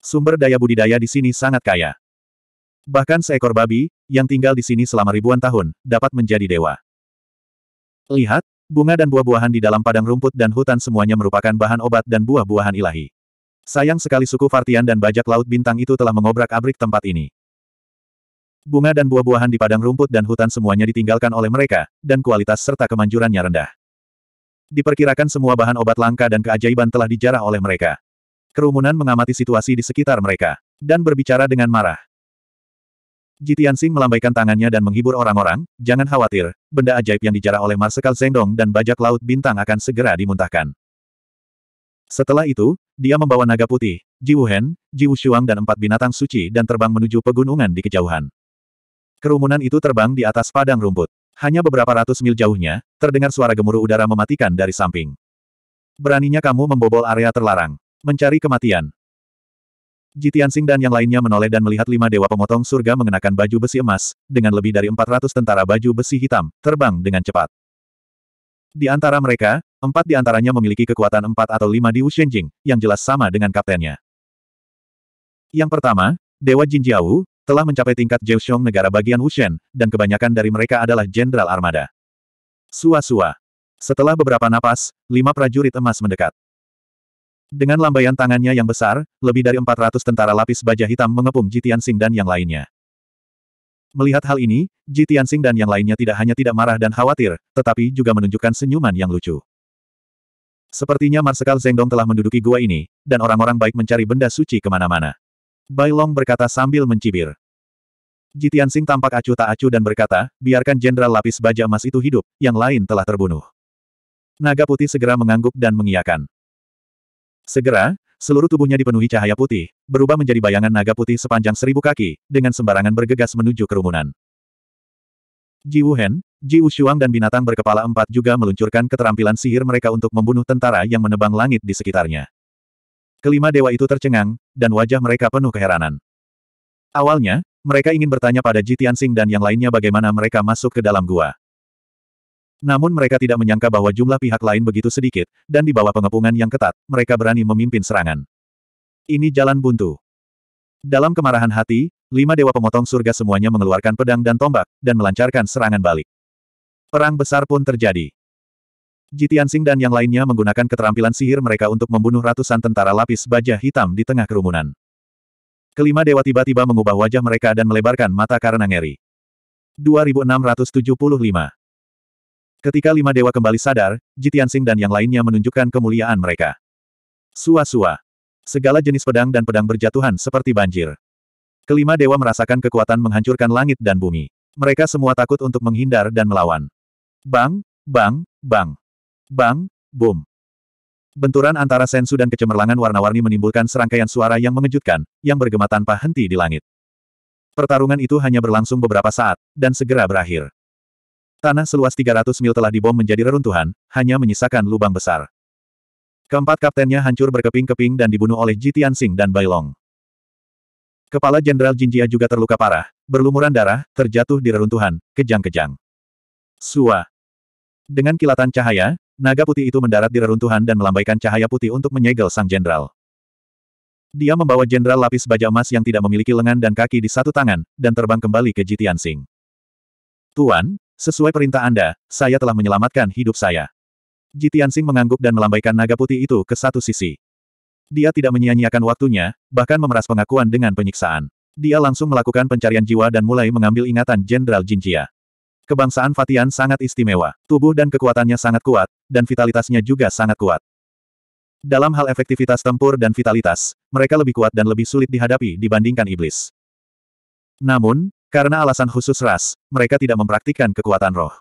Sumber daya budidaya di sini sangat kaya. Bahkan seekor babi, yang tinggal di sini selama ribuan tahun, dapat menjadi dewa. Lihat, bunga dan buah-buahan di dalam padang rumput dan hutan semuanya merupakan bahan obat dan buah-buahan ilahi. Sayang sekali suku Fartian dan bajak laut bintang itu telah mengobrak-abrik tempat ini. Bunga dan buah-buahan di padang rumput dan hutan semuanya ditinggalkan oleh mereka, dan kualitas serta kemanjurannya rendah. Diperkirakan semua bahan obat langka dan keajaiban telah dijarah oleh mereka. Kerumunan mengamati situasi di sekitar mereka, dan berbicara dengan marah. Jitian Xing melambaikan tangannya dan menghibur orang-orang, jangan khawatir, benda ajaib yang dijarah oleh Marsekal Zengdong dan bajak laut bintang akan segera dimuntahkan. Setelah itu, dia membawa naga putih, Ji Wuhen, Ji Wushuang dan empat binatang suci dan terbang menuju pegunungan di kejauhan. Kerumunan itu terbang di atas padang rumput. Hanya beberapa ratus mil jauhnya, terdengar suara gemuruh udara mematikan dari samping. Beraninya kamu membobol area terlarang. Mencari kematian. Jitian Sing dan yang lainnya menoleh dan melihat lima dewa pemotong surga mengenakan baju besi emas, dengan lebih dari 400 tentara baju besi hitam, terbang dengan cepat. Di antara mereka, empat di antaranya memiliki kekuatan empat atau lima di Wuxianjing, yang jelas sama dengan kaptennya. Yang pertama, Dewa Jin Wu telah mencapai tingkat Sheng negara bagian Wuxian, dan kebanyakan dari mereka adalah Jenderal Armada. Sua-sua. Setelah beberapa napas, lima prajurit emas mendekat. Dengan lambaian tangannya yang besar, lebih dari 400 tentara lapis baja hitam mengepung Jitian Sing dan yang lainnya. Melihat hal ini, Jitian Sing dan yang lainnya tidak hanya tidak marah dan khawatir, tetapi juga menunjukkan senyuman yang lucu. Sepertinya Marsekal Zengdong telah menduduki gua ini, dan orang-orang baik mencari benda suci kemana-mana. Bai Long berkata sambil mencibir. Jitian Sing tampak acuh tak acuh dan berkata, biarkan jenderal lapis baja emas itu hidup, yang lain telah terbunuh. Naga putih segera mengangguk dan mengiyakan. Segera, seluruh tubuhnya dipenuhi cahaya putih, berubah menjadi bayangan naga putih sepanjang seribu kaki, dengan sembarangan bergegas menuju kerumunan. Ji Wuhen, Ji Wushuang dan binatang berkepala empat juga meluncurkan keterampilan sihir mereka untuk membunuh tentara yang menebang langit di sekitarnya. Kelima dewa itu tercengang, dan wajah mereka penuh keheranan. Awalnya, mereka ingin bertanya pada Ji Tianxing dan yang lainnya bagaimana mereka masuk ke dalam gua. Namun mereka tidak menyangka bahwa jumlah pihak lain begitu sedikit, dan di bawah pengepungan yang ketat, mereka berani memimpin serangan. Ini jalan buntu. Dalam kemarahan hati, lima dewa pemotong surga semuanya mengeluarkan pedang dan tombak, dan melancarkan serangan balik. Perang besar pun terjadi. Jitian Sing dan yang lainnya menggunakan keterampilan sihir mereka untuk membunuh ratusan tentara lapis baja hitam di tengah kerumunan. Kelima dewa tiba-tiba mengubah wajah mereka dan melebarkan mata karena ngeri. 2675 Ketika lima dewa kembali sadar, Jitiansing dan yang lainnya menunjukkan kemuliaan mereka. Sua-sua. Segala jenis pedang dan pedang berjatuhan seperti banjir. Kelima dewa merasakan kekuatan menghancurkan langit dan bumi. Mereka semua takut untuk menghindar dan melawan. Bang, bang, bang. Bang, boom. Benturan antara sensu dan kecemerlangan warna-warni menimbulkan serangkaian suara yang mengejutkan, yang bergema tanpa henti di langit. Pertarungan itu hanya berlangsung beberapa saat, dan segera berakhir. Tanah seluas 300 mil telah dibom menjadi reruntuhan, hanya menyisakan lubang besar. Keempat kaptennya hancur berkeping-keping dan dibunuh oleh Ji Tianxing dan Bailong. Kepala Jenderal Jinjia juga terluka parah, berlumuran darah, terjatuh di reruntuhan, kejang-kejang. Sua. Dengan kilatan cahaya, naga putih itu mendarat di reruntuhan dan melambaikan cahaya putih untuk menyegel sang jenderal. Dia membawa jenderal lapis baja emas yang tidak memiliki lengan dan kaki di satu tangan, dan terbang kembali ke Jitiansing. Tuan, Sesuai perintah Anda, saya telah menyelamatkan hidup saya. Jitiansing mengangguk dan melambaikan naga putih itu ke satu sisi. Dia tidak menyia-nyiakan waktunya, bahkan memeras pengakuan dengan penyiksaan. Dia langsung melakukan pencarian jiwa dan mulai mengambil ingatan Jenderal Jinjia. Kebangsaan Fatian sangat istimewa, tubuh dan kekuatannya sangat kuat, dan vitalitasnya juga sangat kuat. Dalam hal efektivitas tempur dan vitalitas, mereka lebih kuat dan lebih sulit dihadapi dibandingkan iblis. Namun, karena alasan khusus ras, mereka tidak mempraktikkan kekuatan roh.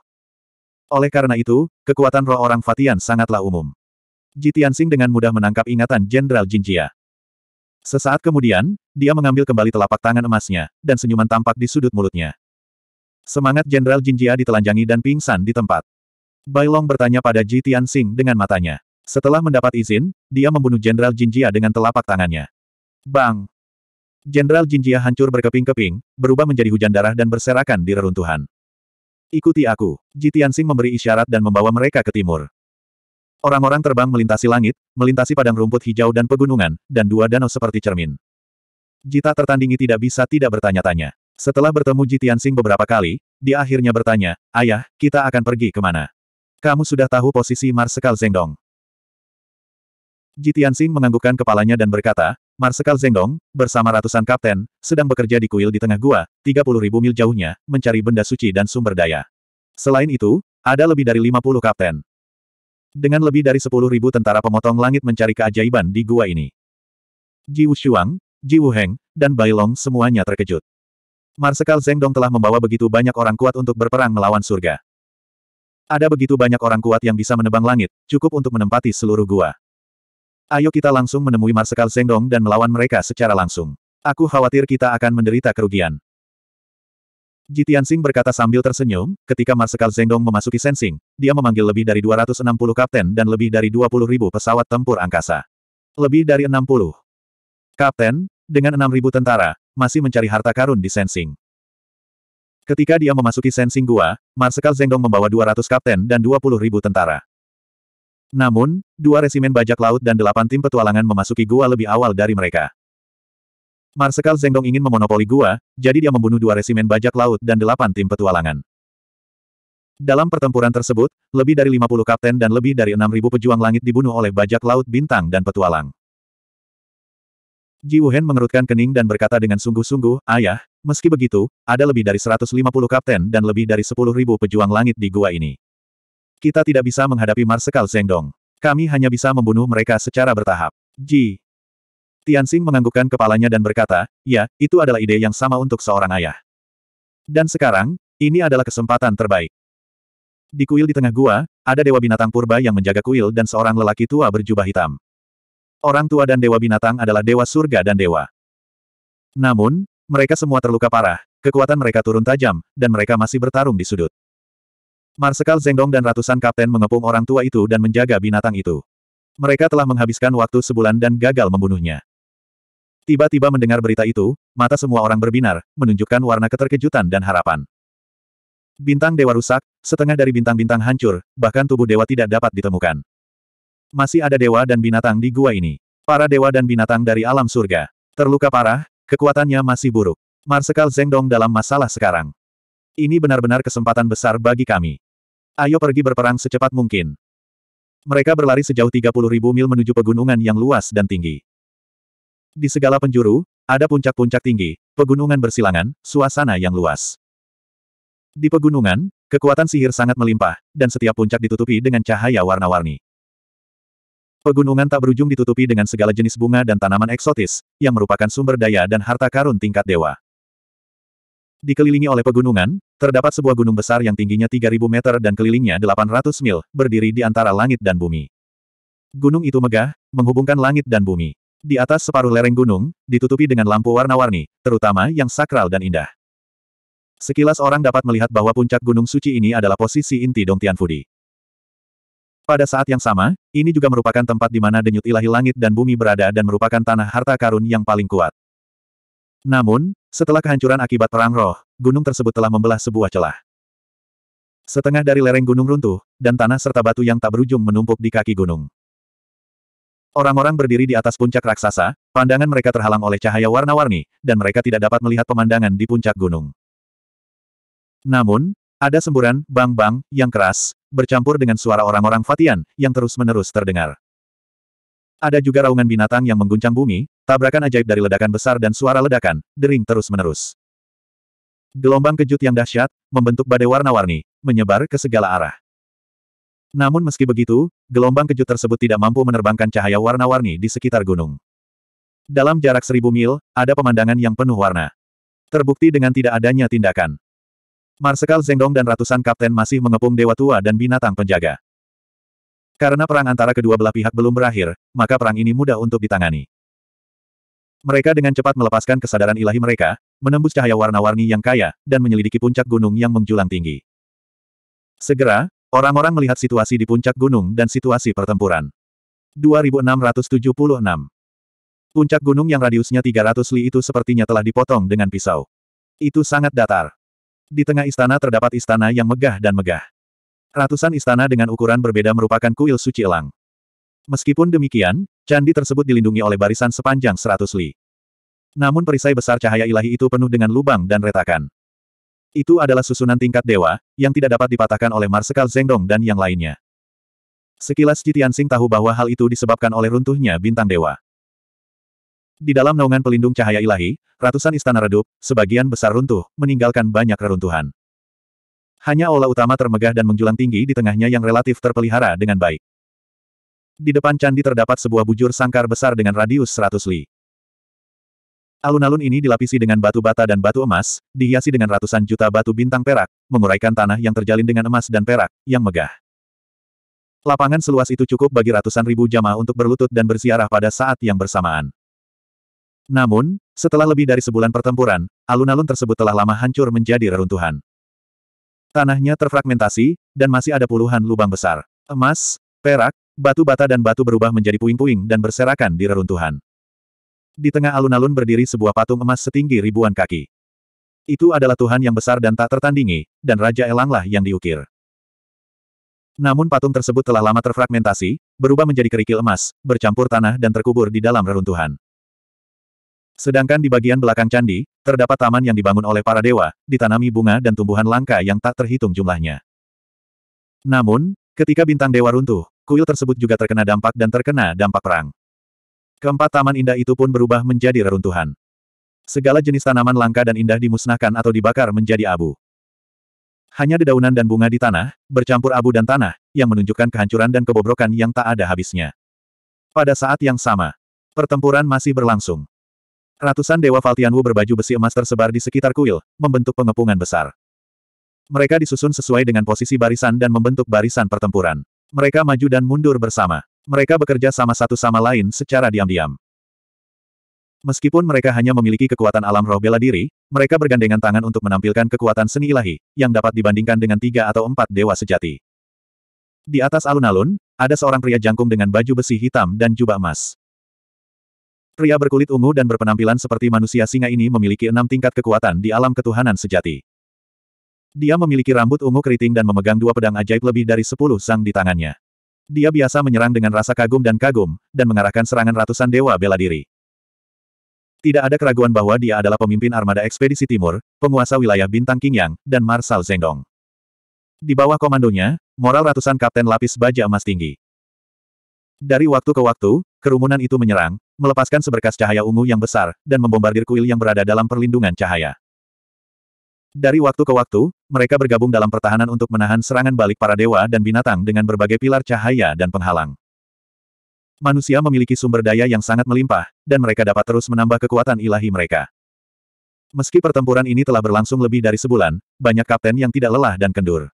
Oleh karena itu, kekuatan roh orang Fatian sangatlah umum. Jitiansing dengan mudah menangkap ingatan Jenderal Jinjia. Sesaat kemudian, dia mengambil kembali telapak tangan emasnya, dan senyuman tampak di sudut mulutnya. Semangat Jenderal Jinjia ditelanjangi dan pingsan di tempat. Bailong bertanya pada Jitiansing dengan matanya. Setelah mendapat izin, dia membunuh Jenderal Jinjia dengan telapak tangannya. Bang! Jenderal Jinjia hancur berkeping-keping, berubah menjadi hujan darah dan berserakan di reruntuhan. Ikuti aku. Jitiansing memberi isyarat dan membawa mereka ke timur. Orang-orang terbang melintasi langit, melintasi padang rumput hijau dan pegunungan, dan dua danau seperti cermin. Jita tertandingi tidak bisa tidak bertanya-tanya. Setelah bertemu Jitiansing beberapa kali, dia akhirnya bertanya, Ayah, kita akan pergi ke mana? Kamu sudah tahu posisi Marsekal Zengdong. Jitiansing menganggukkan kepalanya dan berkata, Marsekal Zengdong, bersama ratusan kapten, sedang bekerja di kuil di tengah gua, 30 ribu mil jauhnya, mencari benda suci dan sumber daya. Selain itu, ada lebih dari 50 kapten. Dengan lebih dari 10 ribu tentara pemotong langit mencari keajaiban di gua ini. Ji Wuxuang, Ji Wu Heng, dan Bai Long semuanya terkejut. Marsekal Zengdong telah membawa begitu banyak orang kuat untuk berperang melawan surga. Ada begitu banyak orang kuat yang bisa menebang langit, cukup untuk menempati seluruh gua. Ayo kita langsung menemui Marsekal Zengdong dan melawan mereka secara langsung. Aku khawatir kita akan menderita kerugian. Jitian Sing berkata sambil tersenyum, ketika Marsekal Zengdong memasuki sensing, dia memanggil lebih dari 260 kapten dan lebih dari 20 ribu pesawat tempur angkasa. Lebih dari 60. Kapten, dengan 6 ribu tentara, masih mencari harta karun di sensing. Ketika dia memasuki sensing gua, Marsekal Zengdong membawa 200 kapten dan 20 ribu tentara. Namun, dua resimen bajak laut dan delapan tim petualangan memasuki gua lebih awal dari mereka. Marsekal Zengdong ingin memonopoli gua, jadi dia membunuh dua resimen bajak laut dan delapan tim petualangan. Dalam pertempuran tersebut, lebih dari 50 kapten dan lebih dari 6.000 pejuang langit dibunuh oleh bajak laut bintang dan petualang. Ji Wuhen mengerutkan kening dan berkata dengan sungguh-sungguh, Ayah, meski begitu, ada lebih dari 150 kapten dan lebih dari 10.000 pejuang langit di gua ini. Kita tidak bisa menghadapi Marsekal Zhengdong. Kami hanya bisa membunuh mereka secara bertahap. Ji. Tianxing menganggukkan kepalanya dan berkata, ya, itu adalah ide yang sama untuk seorang ayah. Dan sekarang, ini adalah kesempatan terbaik. Di kuil di tengah gua, ada dewa binatang purba yang menjaga kuil dan seorang lelaki tua berjubah hitam. Orang tua dan dewa binatang adalah dewa surga dan dewa. Namun, mereka semua terluka parah, kekuatan mereka turun tajam, dan mereka masih bertarung di sudut. Marsekal Zengdong dan ratusan kapten mengepung orang tua itu dan menjaga binatang itu. Mereka telah menghabiskan waktu sebulan dan gagal membunuhnya. Tiba-tiba mendengar berita itu, mata semua orang berbinar, menunjukkan warna keterkejutan dan harapan. Bintang dewa rusak, setengah dari bintang-bintang hancur, bahkan tubuh dewa tidak dapat ditemukan. Masih ada dewa dan binatang di gua ini. Para dewa dan binatang dari alam surga. Terluka parah, kekuatannya masih buruk. Marsekal Zengdong dalam masalah sekarang. Ini benar-benar kesempatan besar bagi kami. Ayo pergi berperang secepat mungkin. Mereka berlari sejauh 30.000 mil menuju pegunungan yang luas dan tinggi. Di segala penjuru, ada puncak-puncak tinggi, pegunungan bersilangan, suasana yang luas. Di pegunungan, kekuatan sihir sangat melimpah, dan setiap puncak ditutupi dengan cahaya warna-warni. Pegunungan tak berujung ditutupi dengan segala jenis bunga dan tanaman eksotis, yang merupakan sumber daya dan harta karun tingkat dewa. Dikelilingi oleh pegunungan, terdapat sebuah gunung besar yang tingginya 3.000 meter dan kelilingnya 800 mil, berdiri di antara langit dan bumi. Gunung itu megah, menghubungkan langit dan bumi. Di atas separuh lereng gunung, ditutupi dengan lampu warna-warni, terutama yang sakral dan indah. Sekilas orang dapat melihat bahwa puncak gunung suci ini adalah posisi inti Dong Tianfudi. Pada saat yang sama, ini juga merupakan tempat di mana denyut ilahi langit dan bumi berada dan merupakan tanah harta karun yang paling kuat. Namun, setelah kehancuran akibat perang roh, gunung tersebut telah membelah sebuah celah. Setengah dari lereng gunung runtuh, dan tanah serta batu yang tak berujung menumpuk di kaki gunung. Orang-orang berdiri di atas puncak raksasa, pandangan mereka terhalang oleh cahaya warna-warni, dan mereka tidak dapat melihat pemandangan di puncak gunung. Namun, ada semburan, bang-bang, yang keras, bercampur dengan suara orang-orang Fatian, yang terus-menerus terdengar. Ada juga raungan binatang yang mengguncang bumi, Tabrakan ajaib dari ledakan besar dan suara ledakan, dering terus-menerus. Gelombang kejut yang dahsyat, membentuk badai warna-warni, menyebar ke segala arah. Namun meski begitu, gelombang kejut tersebut tidak mampu menerbangkan cahaya warna-warni di sekitar gunung. Dalam jarak seribu mil, ada pemandangan yang penuh warna. Terbukti dengan tidak adanya tindakan. Marsekal Zengdong dan ratusan kapten masih mengepung Dewa Tua dan binatang penjaga. Karena perang antara kedua belah pihak belum berakhir, maka perang ini mudah untuk ditangani. Mereka dengan cepat melepaskan kesadaran ilahi mereka, menembus cahaya warna-warni yang kaya, dan menyelidiki puncak gunung yang menjulang tinggi. Segera, orang-orang melihat situasi di puncak gunung dan situasi pertempuran. 2676 Puncak gunung yang radiusnya 300 li itu sepertinya telah dipotong dengan pisau. Itu sangat datar. Di tengah istana terdapat istana yang megah dan megah. Ratusan istana dengan ukuran berbeda merupakan kuil suci elang. Meskipun demikian, candi tersebut dilindungi oleh barisan sepanjang seratus li. Namun perisai besar cahaya ilahi itu penuh dengan lubang dan retakan. Itu adalah susunan tingkat dewa, yang tidak dapat dipatahkan oleh Marsekal Zengdong dan yang lainnya. Sekilas Jitiansing tahu bahwa hal itu disebabkan oleh runtuhnya bintang dewa. Di dalam naungan pelindung cahaya ilahi, ratusan istana redup, sebagian besar runtuh, meninggalkan banyak reruntuhan. Hanya aula utama termegah dan menjulang tinggi di tengahnya yang relatif terpelihara dengan baik. Di depan candi terdapat sebuah bujur sangkar besar dengan radius 100 li. Alun-alun ini dilapisi dengan batu bata dan batu emas, dihiasi dengan ratusan juta batu bintang perak, menguraikan tanah yang terjalin dengan emas dan perak, yang megah. Lapangan seluas itu cukup bagi ratusan ribu jamaah untuk berlutut dan berziarah pada saat yang bersamaan. Namun, setelah lebih dari sebulan pertempuran, alun-alun tersebut telah lama hancur menjadi reruntuhan. Tanahnya terfragmentasi, dan masih ada puluhan lubang besar. Emas, perak, Batu bata dan batu berubah menjadi puing-puing dan berserakan di reruntuhan. Di tengah alun-alun berdiri sebuah patung emas setinggi ribuan kaki. Itu adalah Tuhan yang besar dan tak tertandingi, dan Raja Elanglah yang diukir. Namun patung tersebut telah lama terfragmentasi, berubah menjadi kerikil emas, bercampur tanah dan terkubur di dalam reruntuhan. Sedangkan di bagian belakang candi, terdapat taman yang dibangun oleh para dewa, ditanami bunga dan tumbuhan langka yang tak terhitung jumlahnya. Namun, ketika bintang dewa runtuh, kuil tersebut juga terkena dampak dan terkena dampak perang. Keempat taman indah itu pun berubah menjadi reruntuhan. Segala jenis tanaman langka dan indah dimusnahkan atau dibakar menjadi abu. Hanya dedaunan dan bunga di tanah, bercampur abu dan tanah, yang menunjukkan kehancuran dan kebobrokan yang tak ada habisnya. Pada saat yang sama, pertempuran masih berlangsung. Ratusan Dewa Valtianwu berbaju besi emas tersebar di sekitar kuil, membentuk pengepungan besar. Mereka disusun sesuai dengan posisi barisan dan membentuk barisan pertempuran. Mereka maju dan mundur bersama. Mereka bekerja sama satu sama lain secara diam-diam. Meskipun mereka hanya memiliki kekuatan alam roh bela diri, mereka bergandengan tangan untuk menampilkan kekuatan seni ilahi, yang dapat dibandingkan dengan tiga atau empat dewa sejati. Di atas alun-alun, ada seorang pria jangkung dengan baju besi hitam dan jubah emas. Pria berkulit ungu dan berpenampilan seperti manusia singa ini memiliki enam tingkat kekuatan di alam ketuhanan sejati. Dia memiliki rambut ungu keriting dan memegang dua pedang ajaib lebih dari sepuluh sang di tangannya. Dia biasa menyerang dengan rasa kagum dan kagum, dan mengarahkan serangan ratusan dewa bela diri. Tidak ada keraguan bahwa dia adalah pemimpin armada ekspedisi timur, penguasa wilayah bintang Qingyang, dan Marsal Zhengdong. Di bawah komandonya, moral ratusan kapten lapis baja emas tinggi. Dari waktu ke waktu, kerumunan itu menyerang, melepaskan seberkas cahaya ungu yang besar, dan membombardir kuil yang berada dalam perlindungan cahaya. Dari waktu ke waktu, mereka bergabung dalam pertahanan untuk menahan serangan balik para dewa dan binatang dengan berbagai pilar cahaya dan penghalang. Manusia memiliki sumber daya yang sangat melimpah, dan mereka dapat terus menambah kekuatan ilahi mereka. Meski pertempuran ini telah berlangsung lebih dari sebulan, banyak kapten yang tidak lelah dan kendur.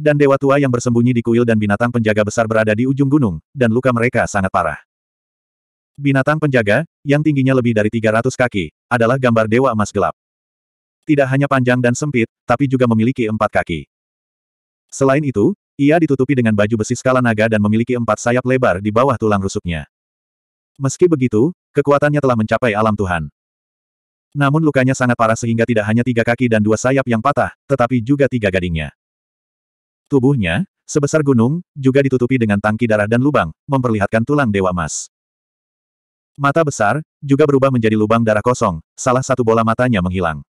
Dan dewa tua yang bersembunyi di kuil dan binatang penjaga besar berada di ujung gunung, dan luka mereka sangat parah. Binatang penjaga, yang tingginya lebih dari 300 kaki, adalah gambar dewa emas gelap tidak hanya panjang dan sempit, tapi juga memiliki empat kaki. Selain itu, ia ditutupi dengan baju besi skala naga dan memiliki empat sayap lebar di bawah tulang rusuknya. Meski begitu, kekuatannya telah mencapai alam Tuhan. Namun lukanya sangat parah sehingga tidak hanya tiga kaki dan dua sayap yang patah, tetapi juga tiga gadingnya. Tubuhnya, sebesar gunung, juga ditutupi dengan tangki darah dan lubang, memperlihatkan tulang dewa emas. Mata besar, juga berubah menjadi lubang darah kosong, salah satu bola matanya menghilang.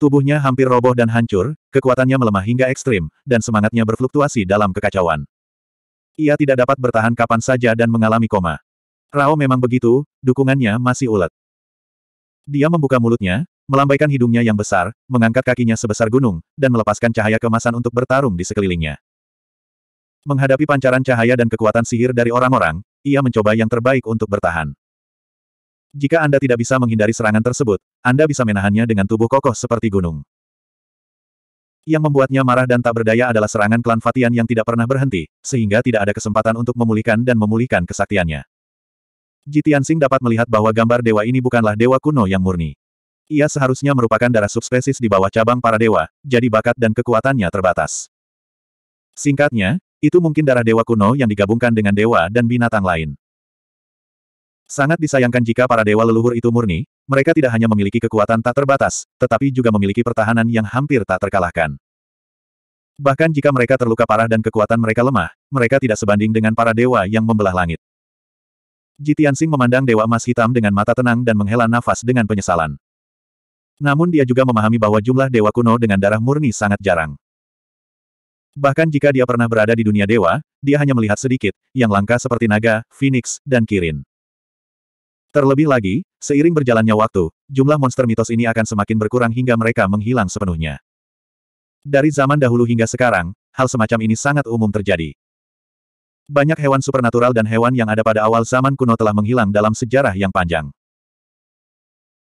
Tubuhnya hampir roboh dan hancur, kekuatannya melemah hingga ekstrim, dan semangatnya berfluktuasi dalam kekacauan. Ia tidak dapat bertahan kapan saja dan mengalami koma. Rao memang begitu, dukungannya masih ulet. Dia membuka mulutnya, melambaikan hidungnya yang besar, mengangkat kakinya sebesar gunung, dan melepaskan cahaya kemasan untuk bertarung di sekelilingnya. Menghadapi pancaran cahaya dan kekuatan sihir dari orang-orang, ia mencoba yang terbaik untuk bertahan. Jika Anda tidak bisa menghindari serangan tersebut, Anda bisa menahannya dengan tubuh kokoh seperti gunung. Yang membuatnya marah dan tak berdaya adalah serangan klan Fatian yang tidak pernah berhenti, sehingga tidak ada kesempatan untuk memulihkan dan memulihkan kesaktiannya. Jitian Singh dapat melihat bahwa gambar dewa ini bukanlah dewa kuno yang murni. Ia seharusnya merupakan darah subspesies di bawah cabang para dewa, jadi bakat dan kekuatannya terbatas. Singkatnya, itu mungkin darah dewa kuno yang digabungkan dengan dewa dan binatang lain. Sangat disayangkan jika para dewa leluhur itu murni, mereka tidak hanya memiliki kekuatan tak terbatas, tetapi juga memiliki pertahanan yang hampir tak terkalahkan. Bahkan jika mereka terluka parah dan kekuatan mereka lemah, mereka tidak sebanding dengan para dewa yang membelah langit. Jitiansing memandang Dewa Emas Hitam dengan mata tenang dan menghela nafas dengan penyesalan. Namun dia juga memahami bahwa jumlah dewa kuno dengan darah murni sangat jarang. Bahkan jika dia pernah berada di dunia dewa, dia hanya melihat sedikit, yang langka seperti naga, phoenix, dan kirin. Terlebih lagi, seiring berjalannya waktu, jumlah monster mitos ini akan semakin berkurang hingga mereka menghilang sepenuhnya. Dari zaman dahulu hingga sekarang, hal semacam ini sangat umum terjadi. Banyak hewan supernatural dan hewan yang ada pada awal zaman kuno telah menghilang dalam sejarah yang panjang.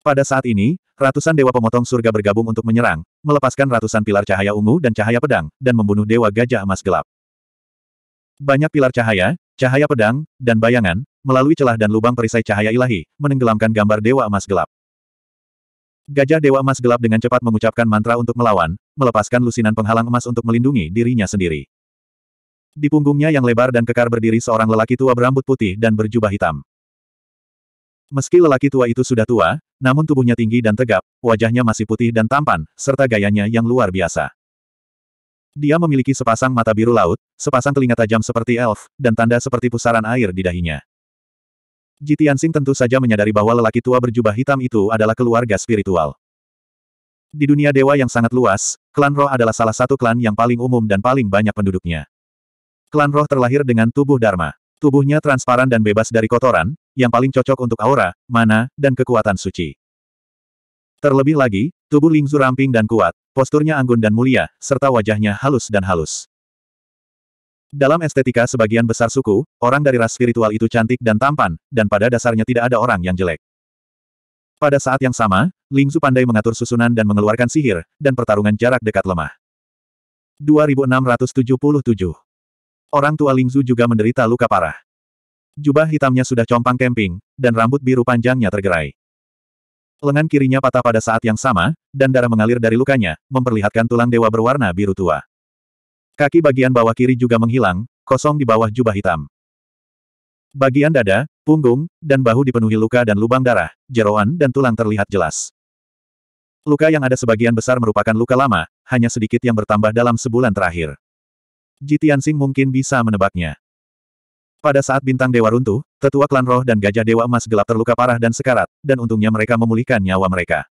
Pada saat ini, ratusan dewa pemotong surga bergabung untuk menyerang, melepaskan ratusan pilar cahaya ungu dan cahaya pedang, dan membunuh dewa gajah emas gelap. Banyak pilar cahaya, cahaya pedang, dan bayangan, melalui celah dan lubang perisai cahaya ilahi, menenggelamkan gambar Dewa Emas Gelap. Gajah Dewa Emas Gelap dengan cepat mengucapkan mantra untuk melawan, melepaskan lusinan penghalang emas untuk melindungi dirinya sendiri. Di punggungnya yang lebar dan kekar berdiri seorang lelaki tua berambut putih dan berjubah hitam. Meski lelaki tua itu sudah tua, namun tubuhnya tinggi dan tegap, wajahnya masih putih dan tampan, serta gayanya yang luar biasa. Dia memiliki sepasang mata biru laut, sepasang telinga tajam seperti elf, dan tanda seperti pusaran air di dahinya. Ji Tianxing tentu saja menyadari bahwa lelaki tua berjubah hitam itu adalah keluarga spiritual. Di dunia dewa yang sangat luas, klan roh adalah salah satu klan yang paling umum dan paling banyak penduduknya. Klan roh terlahir dengan tubuh Dharma. Tubuhnya transparan dan bebas dari kotoran, yang paling cocok untuk aura, mana, dan kekuatan suci. Terlebih lagi, tubuh Lingzu ramping dan kuat, posturnya anggun dan mulia, serta wajahnya halus dan halus. Dalam estetika sebagian besar suku, orang dari ras spiritual itu cantik dan tampan, dan pada dasarnya tidak ada orang yang jelek. Pada saat yang sama, Ling Zu pandai mengatur susunan dan mengeluarkan sihir, dan pertarungan jarak dekat lemah. 2677 Orang tua Ling Zu juga menderita luka parah. Jubah hitamnya sudah compang kemping, dan rambut biru panjangnya tergerai. Lengan kirinya patah pada saat yang sama, dan darah mengalir dari lukanya, memperlihatkan tulang dewa berwarna biru tua. Kaki bagian bawah kiri juga menghilang, kosong di bawah jubah hitam. Bagian dada, punggung, dan bahu dipenuhi luka dan lubang darah, jeroan dan tulang terlihat jelas. Luka yang ada sebagian besar merupakan luka lama, hanya sedikit yang bertambah dalam sebulan terakhir. Jitiansing mungkin bisa menebaknya. Pada saat bintang dewa runtuh, tetua klan roh dan gajah dewa emas gelap terluka parah dan sekarat, dan untungnya mereka memulihkan nyawa mereka.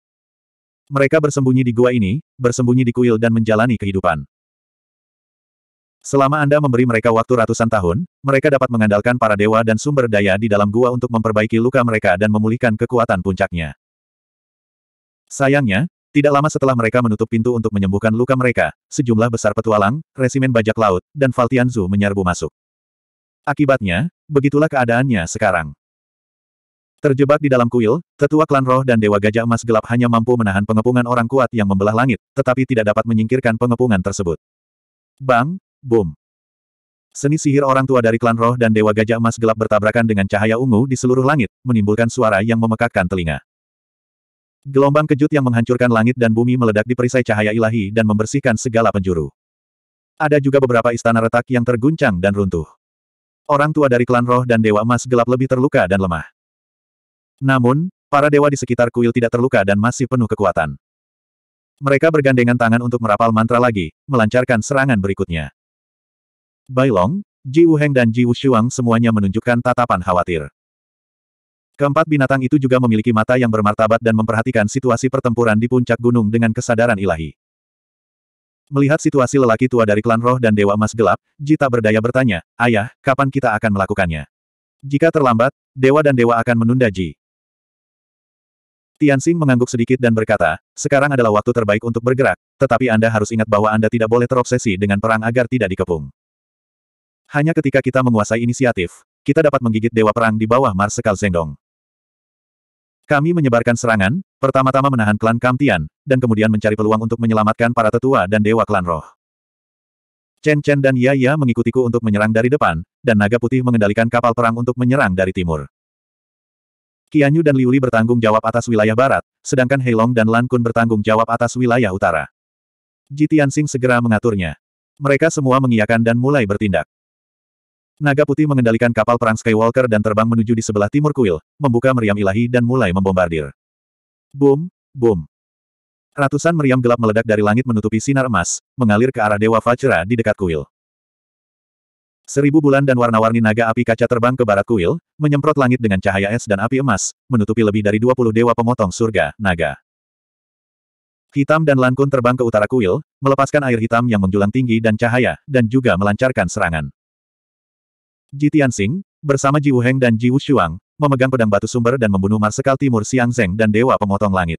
Mereka bersembunyi di gua ini, bersembunyi di kuil dan menjalani kehidupan. Selama Anda memberi mereka waktu ratusan tahun, mereka dapat mengandalkan para dewa dan sumber daya di dalam gua untuk memperbaiki luka mereka dan memulihkan kekuatan puncaknya. Sayangnya, tidak lama setelah mereka menutup pintu untuk menyembuhkan luka mereka, sejumlah besar petualang, resimen bajak laut, dan Valtianzu menyerbu masuk. Akibatnya, begitulah keadaannya sekarang. Terjebak di dalam kuil, tetua klan roh dan dewa gajah emas gelap hanya mampu menahan pengepungan orang kuat yang membelah langit, tetapi tidak dapat menyingkirkan pengepungan tersebut. Bang, Boom. Seni sihir orang tua dari klan roh dan dewa gajah emas gelap bertabrakan dengan cahaya ungu di seluruh langit, menimbulkan suara yang memekakkan telinga. Gelombang kejut yang menghancurkan langit dan bumi meledak di perisai cahaya ilahi dan membersihkan segala penjuru. Ada juga beberapa istana retak yang terguncang dan runtuh. Orang tua dari klan roh dan dewa emas gelap lebih terluka dan lemah. Namun, para dewa di sekitar kuil tidak terluka dan masih penuh kekuatan. Mereka bergandengan tangan untuk merapal mantra lagi, melancarkan serangan berikutnya. Bailong, Long, Ji Wuheng dan Ji Wushuang semuanya menunjukkan tatapan khawatir. Keempat binatang itu juga memiliki mata yang bermartabat dan memperhatikan situasi pertempuran di puncak gunung dengan kesadaran ilahi. Melihat situasi lelaki tua dari klan roh dan Dewa Emas Gelap, Jita berdaya bertanya, Ayah, kapan kita akan melakukannya? Jika terlambat, Dewa dan Dewa akan menunda Ji. Tianxing mengangguk sedikit dan berkata, sekarang adalah waktu terbaik untuk bergerak, tetapi Anda harus ingat bahwa Anda tidak boleh terobsesi dengan perang agar tidak dikepung. Hanya ketika kita menguasai inisiatif, kita dapat menggigit dewa perang di bawah Marsekal Zengdong. Kami menyebarkan serangan, pertama-tama menahan klan Kamtian, dan kemudian mencari peluang untuk menyelamatkan para tetua dan dewa klan roh. Chen Chen dan Yaya mengikutiku untuk menyerang dari depan, dan naga putih mengendalikan kapal perang untuk menyerang dari timur. Qianyu dan Liuli bertanggung jawab atas wilayah barat, sedangkan Heilong dan Lan Kun bertanggung jawab atas wilayah utara. Ji Tianxing segera mengaturnya. Mereka semua mengiyakan dan mulai bertindak. Naga putih mengendalikan kapal perang Skywalker dan terbang menuju di sebelah timur kuil, membuka meriam ilahi dan mulai membombardir. Boom, boom. Ratusan meriam gelap meledak dari langit menutupi sinar emas, mengalir ke arah Dewa Vajra di dekat kuil. Seribu bulan dan warna-warni naga api kaca terbang ke barat kuil, menyemprot langit dengan cahaya es dan api emas, menutupi lebih dari 20 dewa pemotong surga, naga. Hitam dan Lankun terbang ke utara kuil, melepaskan air hitam yang menjulang tinggi dan cahaya, dan juga melancarkan serangan. Ji Tianxing, bersama Ji Wuheng dan Ji Wushuang, memegang pedang batu sumber dan membunuh Marsekal Timur Siang Zeng dan Dewa Pemotong Langit.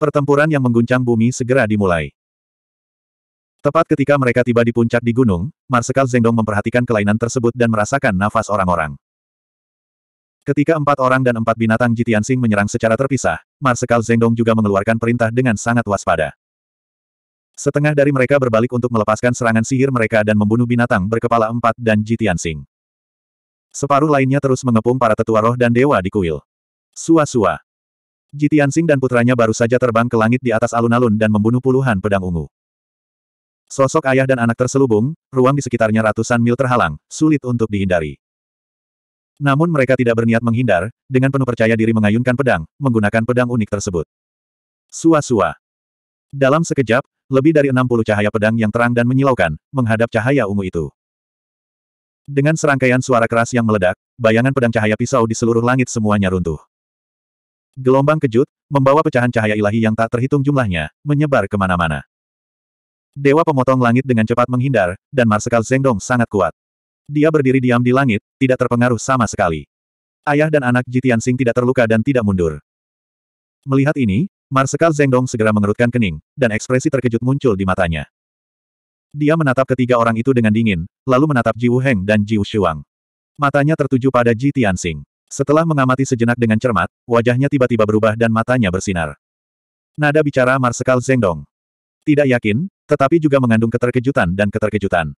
Pertempuran yang mengguncang bumi segera dimulai. Tepat ketika mereka tiba di puncak di gunung, Marsekal Zengdong memperhatikan kelainan tersebut dan merasakan nafas orang-orang. Ketika empat orang dan empat binatang Jitian Sing menyerang secara terpisah, Marsekal Zengdong juga mengeluarkan perintah dengan sangat waspada. Setengah dari mereka berbalik untuk melepaskan serangan sihir mereka dan membunuh binatang berkepala empat dan Jitian Sing. Separuh lainnya terus mengepung para tetua roh dan dewa di kuil. Sua-sua. Jitiansing dan putranya baru saja terbang ke langit di atas alun-alun dan membunuh puluhan pedang ungu. Sosok ayah dan anak terselubung, ruang di sekitarnya ratusan mil terhalang, sulit untuk dihindari. Namun mereka tidak berniat menghindar, dengan penuh percaya diri mengayunkan pedang, menggunakan pedang unik tersebut. Sua-sua. Dalam sekejap, lebih dari 60 cahaya pedang yang terang dan menyilaukan, menghadap cahaya ungu itu. Dengan serangkaian suara keras yang meledak, bayangan pedang cahaya pisau di seluruh langit semuanya runtuh. Gelombang kejut, membawa pecahan cahaya ilahi yang tak terhitung jumlahnya, menyebar kemana-mana. Dewa pemotong langit dengan cepat menghindar, dan Marsikal Zengdong sangat kuat. Dia berdiri diam di langit, tidak terpengaruh sama sekali. Ayah dan anak Jitian Sing tidak terluka dan tidak mundur. Melihat ini, Marsikal Zengdong segera mengerutkan kening, dan ekspresi terkejut muncul di matanya. Dia menatap ketiga orang itu dengan dingin, lalu menatap Ji Heng dan Ji Shuang. Matanya tertuju pada Ji Tianxing. Setelah mengamati sejenak dengan cermat, wajahnya tiba-tiba berubah dan matanya bersinar. Nada bicara Marsekal Zengdong. Tidak yakin, tetapi juga mengandung keterkejutan dan keterkejutan.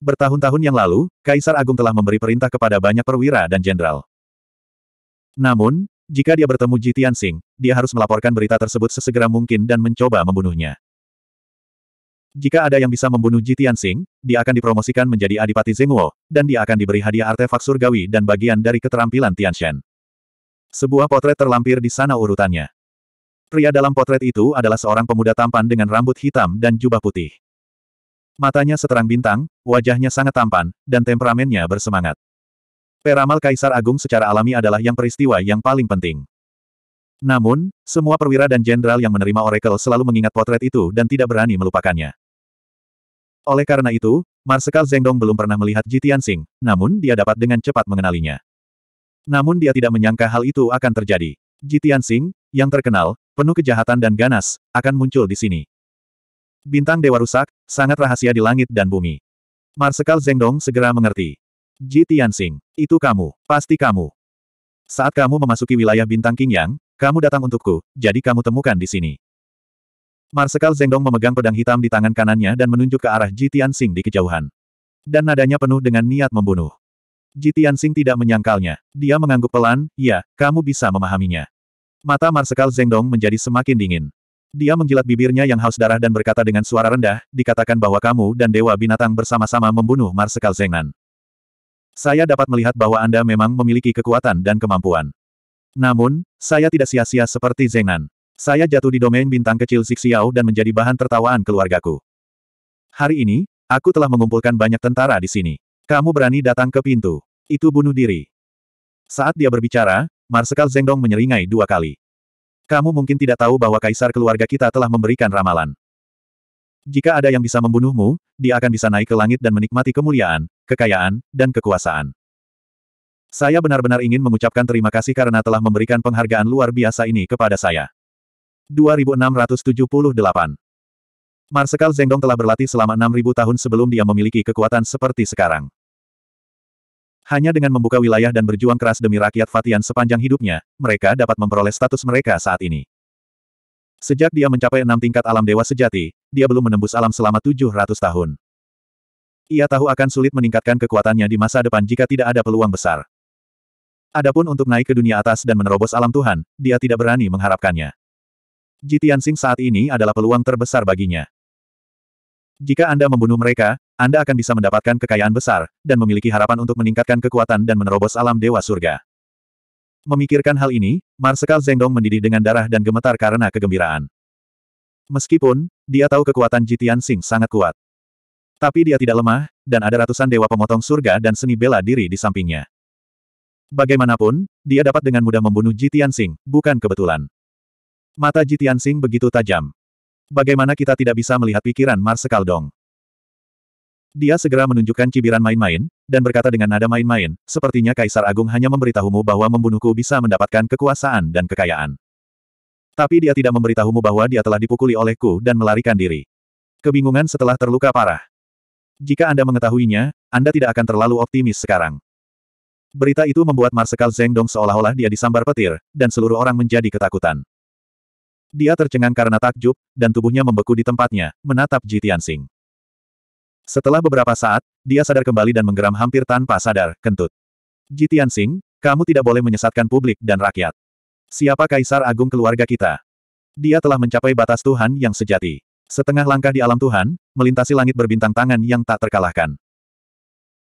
Bertahun-tahun yang lalu, Kaisar Agung telah memberi perintah kepada banyak perwira dan jenderal. Namun, jika dia bertemu Ji Tianxing, dia harus melaporkan berita tersebut sesegera mungkin dan mencoba membunuhnya. Jika ada yang bisa membunuh Ji Tianxing, dia akan dipromosikan menjadi Adipati Zenguo, dan dia akan diberi hadiah artefak surgawi dan bagian dari keterampilan Tian Shen. Sebuah potret terlampir di sana urutannya. Pria dalam potret itu adalah seorang pemuda tampan dengan rambut hitam dan jubah putih. Matanya seterang bintang, wajahnya sangat tampan, dan temperamennya bersemangat. Peramal Kaisar Agung secara alami adalah yang peristiwa yang paling penting. Namun, semua perwira dan jenderal yang menerima oracle selalu mengingat potret itu dan tidak berani melupakannya. Oleh karena itu, Marsekal Zengdong belum pernah melihat Ji Tianxing, namun dia dapat dengan cepat mengenalinya. Namun dia tidak menyangka hal itu akan terjadi. Ji Tianxing, yang terkenal, penuh kejahatan dan ganas, akan muncul di sini. Bintang Dewa Rusak, sangat rahasia di langit dan bumi. Marsekal Zengdong segera mengerti. Ji Tianxing, itu kamu, pasti kamu. Saat kamu memasuki wilayah Bintang King Yang, kamu datang untukku, jadi kamu temukan di sini. Marsekal Zengdong memegang pedang hitam di tangan kanannya dan menunjuk ke arah Ji Tianxing di kejauhan. Dan nadanya penuh dengan niat membunuh. Ji Tianxing tidak menyangkalnya. Dia mengangguk pelan, ya, kamu bisa memahaminya. Mata Marsekal Zengdong menjadi semakin dingin. Dia menjilat bibirnya yang haus darah dan berkata dengan suara rendah, dikatakan bahwa kamu dan Dewa Binatang bersama-sama membunuh Marsekal Zengnan. Saya dapat melihat bahwa Anda memang memiliki kekuatan dan kemampuan. Namun, saya tidak sia-sia seperti Zengnan. Saya jatuh di domain bintang kecil Zixiao dan menjadi bahan tertawaan keluargaku. Hari ini, aku telah mengumpulkan banyak tentara di sini. Kamu berani datang ke pintu. Itu bunuh diri. Saat dia berbicara, Marsekal Zengdong menyeringai dua kali. Kamu mungkin tidak tahu bahwa kaisar keluarga kita telah memberikan ramalan. Jika ada yang bisa membunuhmu, dia akan bisa naik ke langit dan menikmati kemuliaan, kekayaan, dan kekuasaan. Saya benar-benar ingin mengucapkan terima kasih karena telah memberikan penghargaan luar biasa ini kepada saya. 2678. Marsekal Zengdong telah berlatih selama 6.000 tahun sebelum dia memiliki kekuatan seperti sekarang. Hanya dengan membuka wilayah dan berjuang keras demi rakyat Fatian sepanjang hidupnya, mereka dapat memperoleh status mereka saat ini. Sejak dia mencapai enam tingkat alam dewa sejati, dia belum menembus alam selama 700 tahun. Ia tahu akan sulit meningkatkan kekuatannya di masa depan jika tidak ada peluang besar. Adapun untuk naik ke dunia atas dan menerobos alam Tuhan, dia tidak berani mengharapkannya. Ji Tianxing saat ini adalah peluang terbesar baginya. Jika Anda membunuh mereka, Anda akan bisa mendapatkan kekayaan besar, dan memiliki harapan untuk meningkatkan kekuatan dan menerobos alam Dewa Surga. Memikirkan hal ini, Marsekal Zengdong mendidih dengan darah dan gemetar karena kegembiraan. Meskipun, dia tahu kekuatan Jitian Sing sangat kuat. Tapi dia tidak lemah, dan ada ratusan dewa pemotong surga dan seni bela diri di sampingnya. Bagaimanapun, dia dapat dengan mudah membunuh Jitian Sing, bukan kebetulan. Mata Jitian Sing begitu tajam. Bagaimana kita tidak bisa melihat pikiran Marsekal Dong? Dia segera menunjukkan cibiran main-main, dan berkata dengan nada main-main, sepertinya Kaisar Agung hanya memberitahumu bahwa membunuhku bisa mendapatkan kekuasaan dan kekayaan. Tapi dia tidak memberitahumu bahwa dia telah dipukuli olehku dan melarikan diri. Kebingungan setelah terluka parah. Jika Anda mengetahuinya, Anda tidak akan terlalu optimis sekarang. Berita itu membuat Marsekal Zeng Dong seolah-olah dia disambar petir, dan seluruh orang menjadi ketakutan. Dia tercengang karena takjub, dan tubuhnya membeku di tempatnya, menatap Jitian Sing. Setelah beberapa saat, dia sadar kembali dan menggeram hampir tanpa sadar, kentut. Jitian Sing, kamu tidak boleh menyesatkan publik dan rakyat. Siapa Kaisar Agung keluarga kita? Dia telah mencapai batas Tuhan yang sejati. Setengah langkah di alam Tuhan, melintasi langit berbintang tangan yang tak terkalahkan.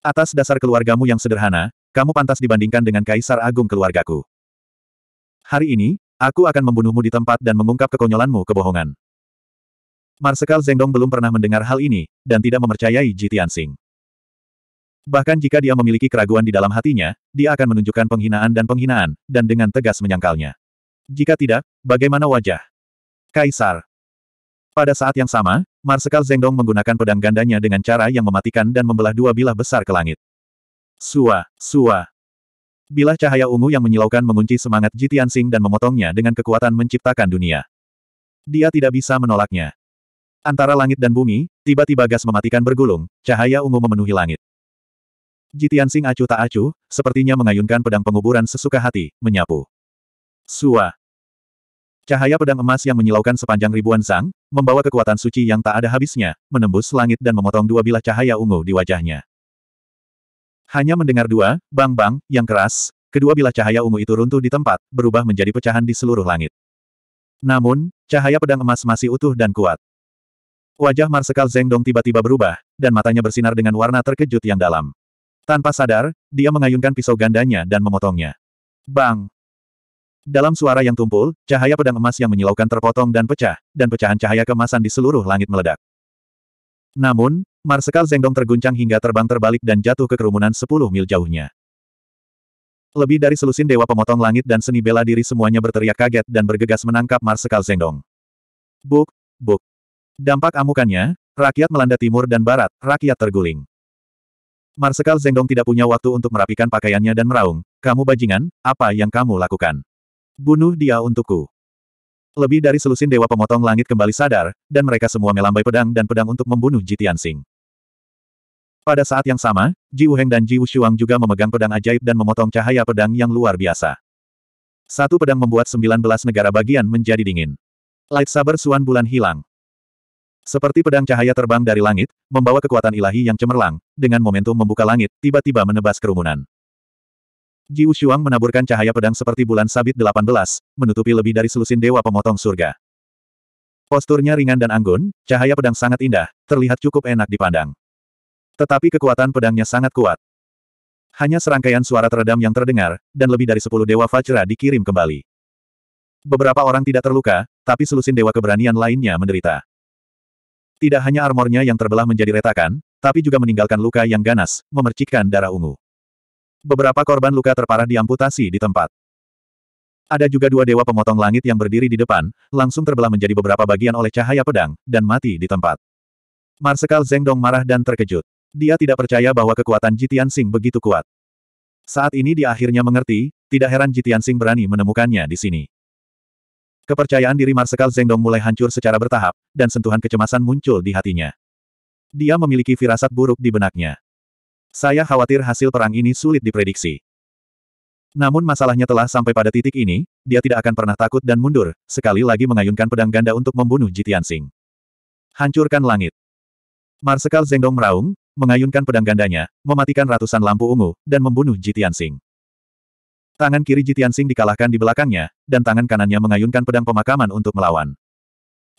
Atas dasar keluargamu yang sederhana, kamu pantas dibandingkan dengan Kaisar Agung keluargaku. Hari ini, Aku akan membunuhmu di tempat dan mengungkap kekonyolanmu kebohongan. Marsekal Zengdong belum pernah mendengar hal ini, dan tidak mempercayai Ji Tianxing. Bahkan jika dia memiliki keraguan di dalam hatinya, dia akan menunjukkan penghinaan dan penghinaan, dan dengan tegas menyangkalnya. Jika tidak, bagaimana wajah? Kaisar. Pada saat yang sama, Marsekal Zengdong menggunakan pedang gandanya dengan cara yang mematikan dan membelah dua bilah besar ke langit. Sua, sua, Bilah cahaya ungu yang menyilaukan mengunci semangat Jitian Sing dan memotongnya dengan kekuatan menciptakan dunia. Dia tidak bisa menolaknya. Antara langit dan bumi, tiba-tiba gas mematikan bergulung, cahaya ungu memenuhi langit. Jitian Sing acuh tak acuh, sepertinya mengayunkan pedang penguburan sesuka hati, menyapu. Sua. Cahaya pedang emas yang menyilaukan sepanjang ribuan sang, membawa kekuatan suci yang tak ada habisnya, menembus langit dan memotong dua bilah cahaya ungu di wajahnya. Hanya mendengar dua, bang-bang, yang keras, kedua bilah cahaya ungu itu runtuh di tempat, berubah menjadi pecahan di seluruh langit. Namun, cahaya pedang emas masih utuh dan kuat. Wajah Marsekal Zengdong tiba-tiba berubah, dan matanya bersinar dengan warna terkejut yang dalam. Tanpa sadar, dia mengayunkan pisau gandanya dan memotongnya. Bang! Dalam suara yang tumpul, cahaya pedang emas yang menyilaukan terpotong dan pecah, dan pecahan cahaya kemasan di seluruh langit meledak. Namun, Marsekal Zengdong terguncang hingga terbang terbalik dan jatuh ke kerumunan 10 mil jauhnya. Lebih dari selusin dewa pemotong langit dan seni bela diri semuanya berteriak kaget dan bergegas menangkap Marsekal Zengdong. Buk, buk. Dampak amukannya, rakyat melanda timur dan barat, rakyat terguling. Marsekal Zengdong tidak punya waktu untuk merapikan pakaiannya dan meraung, kamu bajingan, apa yang kamu lakukan? Bunuh dia untukku. Lebih dari selusin dewa pemotong langit kembali sadar, dan mereka semua melambai pedang dan pedang untuk membunuh Jitian Sing. Pada saat yang sama, Ji Wuheng dan Ji Wushuang juga memegang pedang ajaib dan memotong cahaya pedang yang luar biasa. Satu pedang membuat 19 negara bagian menjadi dingin. Light saber Suan Bulan hilang. Seperti pedang cahaya terbang dari langit, membawa kekuatan ilahi yang cemerlang, dengan momentum membuka langit, tiba-tiba menebas kerumunan. Ji Wushuang menaburkan cahaya pedang seperti bulan sabit 18, menutupi lebih dari selusin dewa pemotong surga. Posturnya ringan dan anggun, cahaya pedang sangat indah, terlihat cukup enak dipandang. Tetapi kekuatan pedangnya sangat kuat. Hanya serangkaian suara teredam yang terdengar, dan lebih dari sepuluh Dewa Vajra dikirim kembali. Beberapa orang tidak terluka, tapi selusin Dewa Keberanian lainnya menderita. Tidak hanya armornya yang terbelah menjadi retakan, tapi juga meninggalkan luka yang ganas, memercikkan darah ungu. Beberapa korban luka terparah diamputasi di tempat. Ada juga dua dewa pemotong langit yang berdiri di depan, langsung terbelah menjadi beberapa bagian oleh cahaya pedang, dan mati di tempat. Marsekal Zengdong marah dan terkejut. Dia tidak percaya bahwa kekuatan Jitian Sing begitu kuat. Saat ini dia akhirnya mengerti, tidak heran Jitian Sing berani menemukannya di sini. Kepercayaan diri Marsekal Zengdong mulai hancur secara bertahap, dan sentuhan kecemasan muncul di hatinya. Dia memiliki firasat buruk di benaknya. Saya khawatir hasil perang ini sulit diprediksi. Namun masalahnya telah sampai pada titik ini, dia tidak akan pernah takut dan mundur, sekali lagi mengayunkan pedang ganda untuk membunuh Jitian Sing. Hancurkan langit. Marsekal Zengdong meraung, mengayunkan pedang gandanya, mematikan ratusan lampu ungu, dan membunuh Jitian Sing. Tangan kiri Jitian Sing dikalahkan di belakangnya, dan tangan kanannya mengayunkan pedang pemakaman untuk melawan.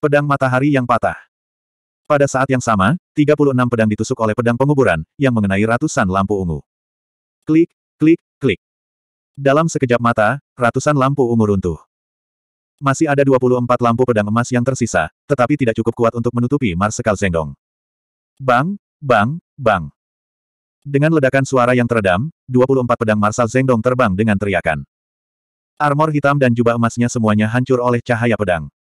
Pedang matahari yang patah. Pada saat yang sama, 36 pedang ditusuk oleh pedang penguburan, yang mengenai ratusan lampu ungu. Klik, klik, klik. Dalam sekejap mata, ratusan lampu ungu runtuh. Masih ada 24 lampu pedang emas yang tersisa, tetapi tidak cukup kuat untuk menutupi Marsekal Zendong. Bang, Bang, bang. Dengan ledakan suara yang teredam, 24 pedang Marsal Zengdong terbang dengan teriakan. Armor hitam dan jubah emasnya semuanya hancur oleh cahaya pedang.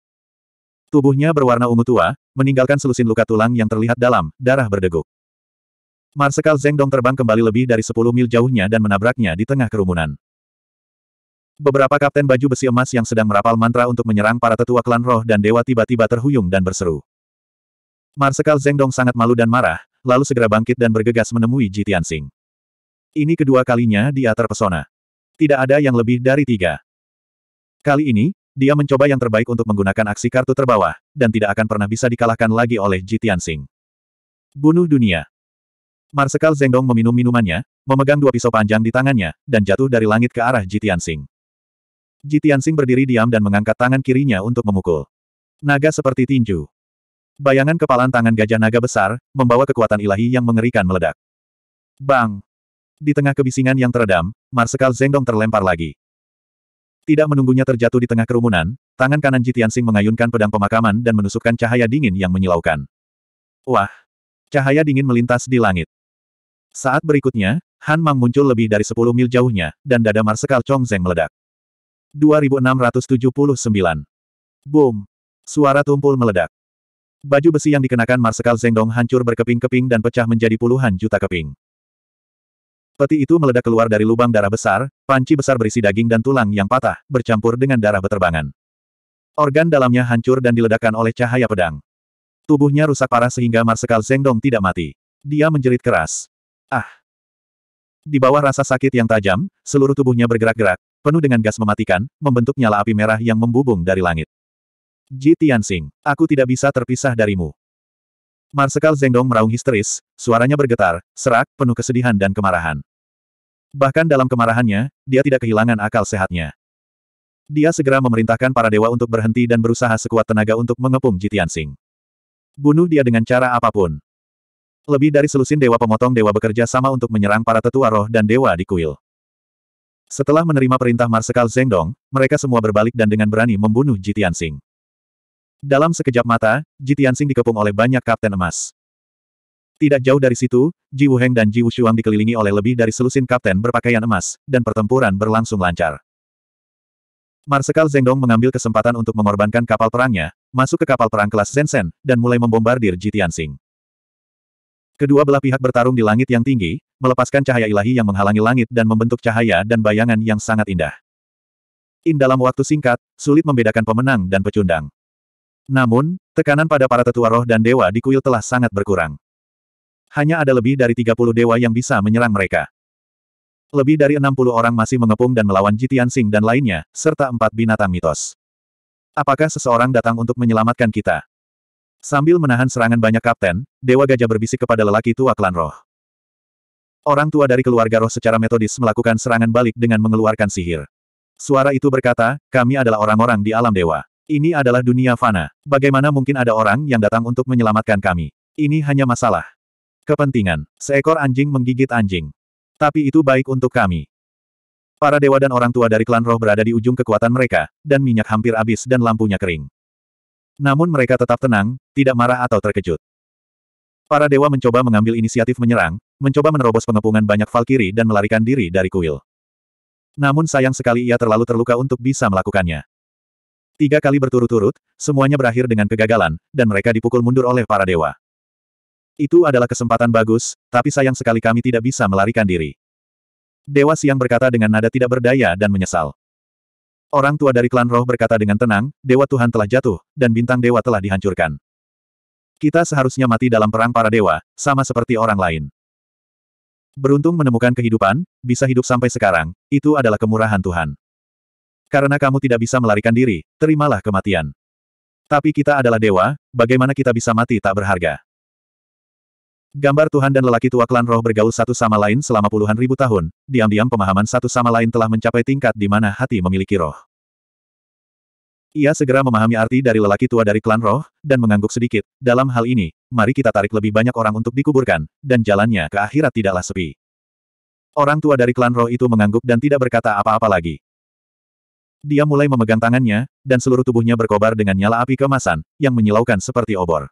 Tubuhnya berwarna ungu tua, meninggalkan selusin luka tulang yang terlihat dalam, darah berdeguk. Marsekal Zengdong terbang kembali lebih dari 10 mil jauhnya dan menabraknya di tengah kerumunan. Beberapa kapten baju besi emas yang sedang merapal mantra untuk menyerang para tetua klan roh dan dewa tiba-tiba terhuyung dan berseru. Marsekal Zengdong sangat malu dan marah, lalu segera bangkit dan bergegas menemui Ji Tianxing. Ini kedua kalinya dia terpesona. Tidak ada yang lebih dari tiga. Kali ini, dia mencoba yang terbaik untuk menggunakan aksi kartu terbawah, dan tidak akan pernah bisa dikalahkan lagi oleh Ji Tianxing. Bunuh dunia. Marsekal Zengdong meminum minumannya, memegang dua pisau panjang di tangannya, dan jatuh dari langit ke arah Jitian Sing. Jitian Sing berdiri diam dan mengangkat tangan kirinya untuk memukul. Naga seperti tinju. Bayangan kepalan tangan gajah naga besar, membawa kekuatan ilahi yang mengerikan meledak. Bang! Di tengah kebisingan yang teredam, Marsekal Zengdong terlempar lagi. Tidak menunggunya terjatuh di tengah kerumunan, tangan kanan Jitiansing mengayunkan pedang pemakaman dan menusukkan cahaya dingin yang menyilaukan. Wah! Cahaya dingin melintas di langit. Saat berikutnya, Han Mang muncul lebih dari 10 mil jauhnya, dan dada Marsekal Chong Zeng meledak. 2679. Boom! Suara tumpul meledak. Baju besi yang dikenakan Marsekal Zengdong hancur berkeping-keping dan pecah menjadi puluhan juta keping. Peti itu meledak keluar dari lubang darah besar, panci besar berisi daging dan tulang yang patah, bercampur dengan darah beterbangan. Organ dalamnya hancur dan diledakkan oleh cahaya pedang. Tubuhnya rusak parah sehingga Marsekal Zengdong tidak mati. Dia menjerit keras. Ah! Di bawah rasa sakit yang tajam, seluruh tubuhnya bergerak-gerak, penuh dengan gas mematikan, membentuk nyala api merah yang membubung dari langit. Ji Tianxing, aku tidak bisa terpisah darimu. Marsekal Zengdong meraung histeris, suaranya bergetar, serak, penuh kesedihan dan kemarahan. Bahkan dalam kemarahannya, dia tidak kehilangan akal sehatnya. Dia segera memerintahkan para dewa untuk berhenti dan berusaha sekuat tenaga untuk mengepung Ji Tianxing. Bunuh dia dengan cara apapun. Lebih dari selusin dewa pemotong dewa bekerja sama untuk menyerang para tetua roh dan dewa di kuil. Setelah menerima perintah Marsekal Zengdong, mereka semua berbalik dan dengan berani membunuh Ji Tianxing. Dalam sekejap mata, Ji Tianxing dikepung oleh banyak kapten emas. Tidak jauh dari situ, Ji Wuheng dan Ji Wushuang dikelilingi oleh lebih dari selusin kapten berpakaian emas, dan pertempuran berlangsung lancar. Marsekal Zengdong mengambil kesempatan untuk mengorbankan kapal perangnya, masuk ke kapal perang kelas Zensen, dan mulai membombardir Ji Tianxing. Kedua belah pihak bertarung di langit yang tinggi, melepaskan cahaya ilahi yang menghalangi langit dan membentuk cahaya dan bayangan yang sangat indah. In dalam waktu singkat, sulit membedakan pemenang dan pecundang. Namun, tekanan pada para tetua roh dan dewa di kuil telah sangat berkurang. Hanya ada lebih dari 30 dewa yang bisa menyerang mereka. Lebih dari 60 orang masih mengepung dan melawan Jitian Sing dan lainnya, serta empat binatang mitos. Apakah seseorang datang untuk menyelamatkan kita? Sambil menahan serangan banyak kapten, Dewa Gajah berbisik kepada lelaki tua klan roh. Orang tua dari keluarga roh secara metodis melakukan serangan balik dengan mengeluarkan sihir. Suara itu berkata, kami adalah orang-orang di alam dewa. Ini adalah dunia fana. Bagaimana mungkin ada orang yang datang untuk menyelamatkan kami? Ini hanya masalah. Kepentingan. Seekor anjing menggigit anjing. Tapi itu baik untuk kami. Para dewa dan orang tua dari klan roh berada di ujung kekuatan mereka, dan minyak hampir habis dan lampunya kering. Namun mereka tetap tenang, tidak marah atau terkejut. Para dewa mencoba mengambil inisiatif menyerang, mencoba menerobos pengepungan banyak Valkyrie dan melarikan diri dari kuil. Namun sayang sekali ia terlalu terluka untuk bisa melakukannya. Tiga kali berturut-turut, semuanya berakhir dengan kegagalan, dan mereka dipukul mundur oleh para dewa. Itu adalah kesempatan bagus, tapi sayang sekali kami tidak bisa melarikan diri. Dewa Siang berkata dengan nada tidak berdaya dan menyesal. Orang tua dari klan roh berkata dengan tenang, Dewa Tuhan telah jatuh, dan bintang dewa telah dihancurkan. Kita seharusnya mati dalam perang para dewa, sama seperti orang lain. Beruntung menemukan kehidupan, bisa hidup sampai sekarang, itu adalah kemurahan Tuhan. Karena kamu tidak bisa melarikan diri, terimalah kematian. Tapi kita adalah dewa, bagaimana kita bisa mati tak berharga? Gambar Tuhan dan lelaki tua klan roh bergaul satu sama lain selama puluhan ribu tahun, diam-diam pemahaman satu sama lain telah mencapai tingkat di mana hati memiliki roh. Ia segera memahami arti dari lelaki tua dari klan roh, dan mengangguk sedikit, dalam hal ini, mari kita tarik lebih banyak orang untuk dikuburkan, dan jalannya ke akhirat tidaklah sepi. Orang tua dari klan roh itu mengangguk dan tidak berkata apa-apa lagi. Dia mulai memegang tangannya, dan seluruh tubuhnya berkobar dengan nyala api kemasan, yang menyilaukan seperti obor.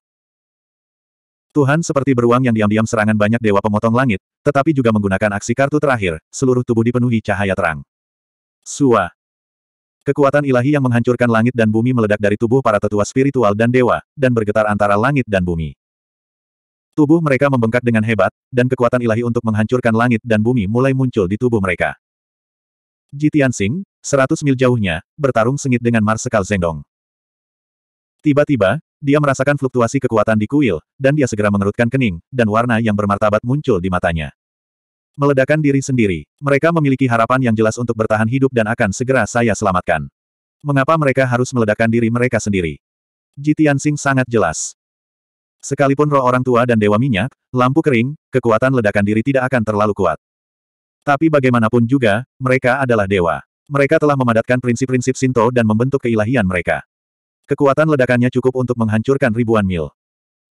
Tuhan seperti beruang yang diam-diam serangan banyak dewa pemotong langit, tetapi juga menggunakan aksi kartu terakhir, seluruh tubuh dipenuhi cahaya terang. Sua. Kekuatan ilahi yang menghancurkan langit dan bumi meledak dari tubuh para tetua spiritual dan dewa, dan bergetar antara langit dan bumi. Tubuh mereka membengkak dengan hebat, dan kekuatan ilahi untuk menghancurkan langit dan bumi mulai muncul di tubuh mereka. Ji Tianxing, seratus mil jauhnya, bertarung sengit dengan Marsekal Zengdong. Tiba-tiba, dia merasakan fluktuasi kekuatan di kuil, dan dia segera mengerutkan kening, dan warna yang bermartabat muncul di matanya. Meledakan diri sendiri, mereka memiliki harapan yang jelas untuk bertahan hidup dan akan segera saya selamatkan. Mengapa mereka harus meledakkan diri mereka sendiri? Ji Tianxing sangat jelas. Sekalipun roh orang tua dan dewa minyak, lampu kering, kekuatan ledakan diri tidak akan terlalu kuat. Tapi bagaimanapun juga, mereka adalah dewa. Mereka telah memadatkan prinsip-prinsip Sinto dan membentuk keilahian mereka. Kekuatan ledakannya cukup untuk menghancurkan ribuan mil.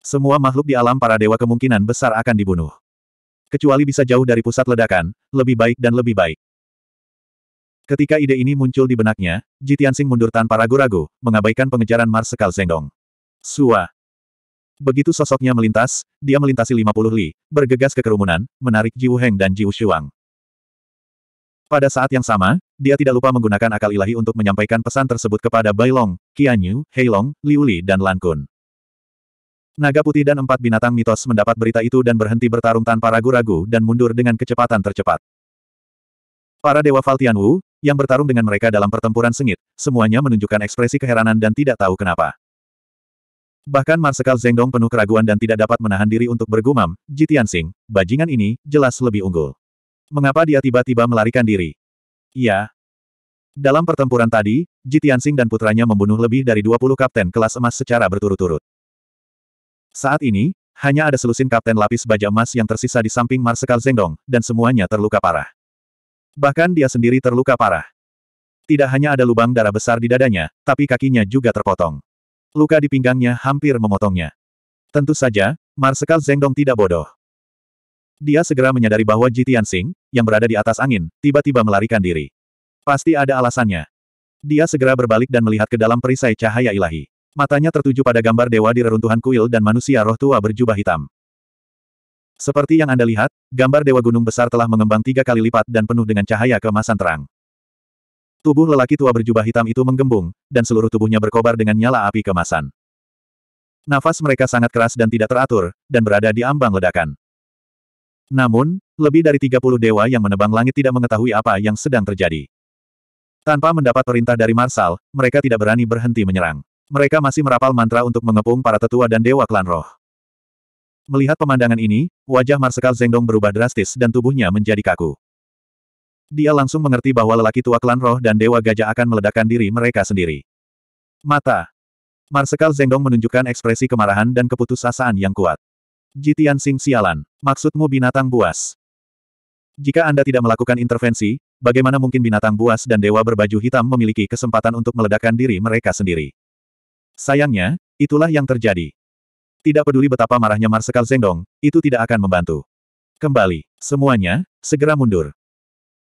Semua makhluk di alam para dewa kemungkinan besar akan dibunuh. Kecuali bisa jauh dari pusat ledakan, lebih baik dan lebih baik. Ketika ide ini muncul di benaknya, Jitiansing mundur tanpa ragu-ragu, mengabaikan pengejaran Marsekal Zengdong. Sua. Begitu sosoknya melintas, dia melintasi 50 li, bergegas ke kerumunan, menarik Jiu Heng dan Jiu Shuang. Pada saat yang sama, dia tidak lupa menggunakan akal ilahi untuk menyampaikan pesan tersebut kepada Bailong, Qianyu, Heilong, Liuli dan Lan Kun. Naga putih dan empat binatang mitos mendapat berita itu dan berhenti bertarung tanpa ragu-ragu dan mundur dengan kecepatan tercepat. Para Dewa Faltian Wu, yang bertarung dengan mereka dalam pertempuran sengit, semuanya menunjukkan ekspresi keheranan dan tidak tahu kenapa. Bahkan Marsekal Zengdong penuh keraguan dan tidak dapat menahan diri untuk bergumam, Jitian Sing, bajingan ini, jelas lebih unggul mengapa dia tiba-tiba melarikan diri? Iya. Dalam pertempuran tadi, Ji dan putranya membunuh lebih dari 20 kapten kelas emas secara berturut-turut. Saat ini, hanya ada selusin kapten lapis baja emas yang tersisa di samping Marsekal Zengdong, dan semuanya terluka parah. Bahkan dia sendiri terluka parah. Tidak hanya ada lubang darah besar di dadanya, tapi kakinya juga terpotong. Luka di pinggangnya hampir memotongnya. Tentu saja, Marsekal Zengdong tidak bodoh. Dia segera menyadari bahwa Ji yang berada di atas angin, tiba-tiba melarikan diri. Pasti ada alasannya. Dia segera berbalik dan melihat ke dalam perisai cahaya ilahi. Matanya tertuju pada gambar dewa di reruntuhan kuil dan manusia roh tua berjubah hitam. Seperti yang Anda lihat, gambar dewa gunung besar telah mengembang tiga kali lipat dan penuh dengan cahaya kemasan terang. Tubuh lelaki tua berjubah hitam itu menggembung, dan seluruh tubuhnya berkobar dengan nyala api kemasan. Nafas mereka sangat keras dan tidak teratur, dan berada di ambang ledakan. Namun, lebih dari 30 dewa yang menebang langit tidak mengetahui apa yang sedang terjadi. Tanpa mendapat perintah dari Marsal, mereka tidak berani berhenti menyerang. Mereka masih merapal mantra untuk mengepung para tetua dan dewa klan roh. Melihat pemandangan ini, wajah Marsekal Zengdong berubah drastis dan tubuhnya menjadi kaku. Dia langsung mengerti bahwa lelaki tua klan roh dan dewa gajah akan meledakkan diri mereka sendiri. Mata. Marsekal Zengdong menunjukkan ekspresi kemarahan dan keputusasaan yang kuat. Jitian Sing sialan. Maksudmu binatang buas? Jika Anda tidak melakukan intervensi, bagaimana mungkin binatang buas dan dewa berbaju hitam memiliki kesempatan untuk meledakkan diri mereka sendiri? Sayangnya, itulah yang terjadi. Tidak peduli betapa marahnya Marsekal Zengdong, itu tidak akan membantu. Kembali, semuanya, segera mundur.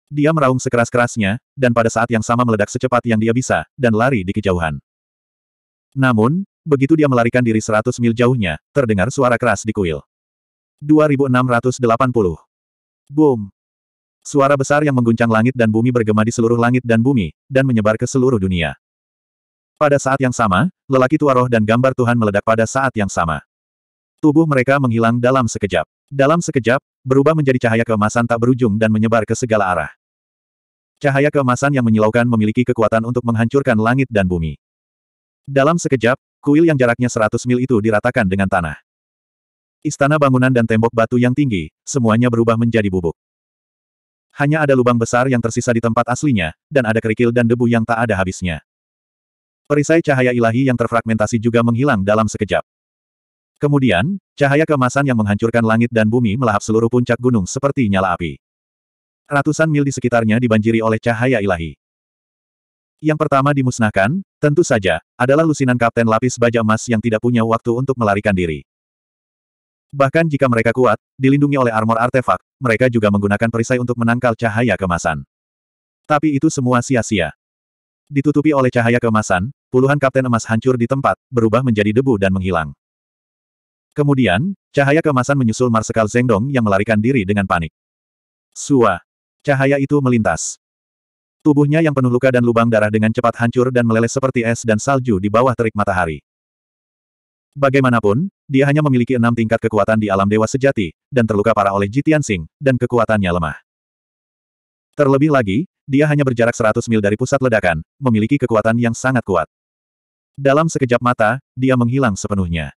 Dia meraung sekeras-kerasnya, dan pada saat yang sama meledak secepat yang dia bisa, dan lari di kejauhan. Namun, Begitu dia melarikan diri 100 mil jauhnya, terdengar suara keras di kuil. 2680. Boom. Suara besar yang mengguncang langit dan bumi bergema di seluruh langit dan bumi, dan menyebar ke seluruh dunia. Pada saat yang sama, lelaki tua roh dan gambar Tuhan meledak pada saat yang sama. Tubuh mereka menghilang dalam sekejap. Dalam sekejap, berubah menjadi cahaya keemasan tak berujung dan menyebar ke segala arah. Cahaya keemasan yang menyilaukan memiliki kekuatan untuk menghancurkan langit dan bumi. Dalam sekejap, Kuil yang jaraknya 100 mil itu diratakan dengan tanah. Istana bangunan dan tembok batu yang tinggi, semuanya berubah menjadi bubuk. Hanya ada lubang besar yang tersisa di tempat aslinya, dan ada kerikil dan debu yang tak ada habisnya. Perisai cahaya ilahi yang terfragmentasi juga menghilang dalam sekejap. Kemudian, cahaya kemasan yang menghancurkan langit dan bumi melahap seluruh puncak gunung seperti nyala api. Ratusan mil di sekitarnya dibanjiri oleh cahaya ilahi. Yang pertama dimusnahkan, Tentu saja, adalah lusinan Kapten Lapis Baja Emas yang tidak punya waktu untuk melarikan diri. Bahkan jika mereka kuat, dilindungi oleh armor artefak, mereka juga menggunakan perisai untuk menangkal cahaya kemasan. Tapi itu semua sia-sia. Ditutupi oleh cahaya kemasan, puluhan Kapten Emas hancur di tempat, berubah menjadi debu dan menghilang. Kemudian, cahaya kemasan menyusul Marsekal Zengdong yang melarikan diri dengan panik. Sua. Cahaya itu melintas. Tubuhnya yang penuh luka dan lubang darah dengan cepat hancur dan meleleh seperti es dan salju di bawah terik matahari. Bagaimanapun, dia hanya memiliki enam tingkat kekuatan di alam dewa sejati, dan terluka parah oleh Jitian Sing, dan kekuatannya lemah. Terlebih lagi, dia hanya berjarak 100 mil dari pusat ledakan, memiliki kekuatan yang sangat kuat. Dalam sekejap mata, dia menghilang sepenuhnya.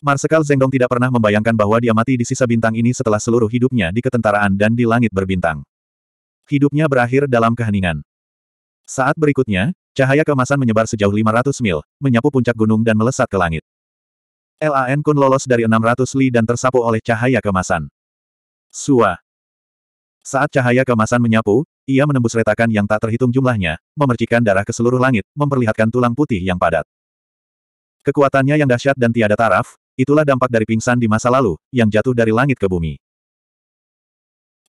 Marsekal Zengdong tidak pernah membayangkan bahwa dia mati di sisa bintang ini setelah seluruh hidupnya di ketentaraan dan di langit berbintang hidupnya berakhir dalam keheningan. Saat berikutnya, cahaya kemasan menyebar sejauh 500 mil, menyapu puncak gunung dan melesat ke langit. LAN Kun lolos dari 600 li dan tersapu oleh cahaya kemasan. Sua. Saat cahaya kemasan menyapu, ia menembus retakan yang tak terhitung jumlahnya, memercikan darah ke seluruh langit, memperlihatkan tulang putih yang padat. Kekuatannya yang dahsyat dan tiada taraf, itulah dampak dari pingsan di masa lalu, yang jatuh dari langit ke bumi.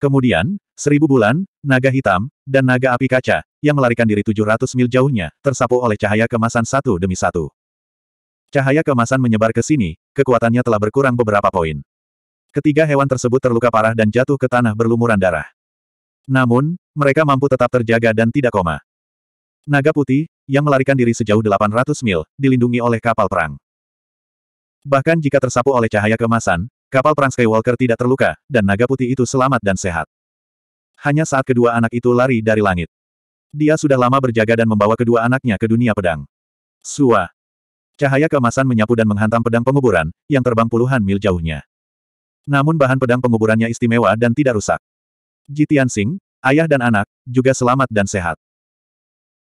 Kemudian, seribu bulan, naga hitam, dan naga api kaca, yang melarikan diri 700 mil jauhnya, tersapu oleh cahaya kemasan satu demi satu. Cahaya kemasan menyebar ke sini, kekuatannya telah berkurang beberapa poin. Ketiga hewan tersebut terluka parah dan jatuh ke tanah berlumuran darah. Namun, mereka mampu tetap terjaga dan tidak koma. Naga putih, yang melarikan diri sejauh 800 mil, dilindungi oleh kapal perang. Bahkan jika tersapu oleh cahaya kemasan, Kapal perang Skywalker tidak terluka, dan naga putih itu selamat dan sehat. Hanya saat kedua anak itu lari dari langit. Dia sudah lama berjaga dan membawa kedua anaknya ke dunia pedang. Sua. Cahaya kemasan menyapu dan menghantam pedang penguburan, yang terbang puluhan mil jauhnya. Namun bahan pedang penguburannya istimewa dan tidak rusak. Jitian Sing, ayah dan anak, juga selamat dan sehat.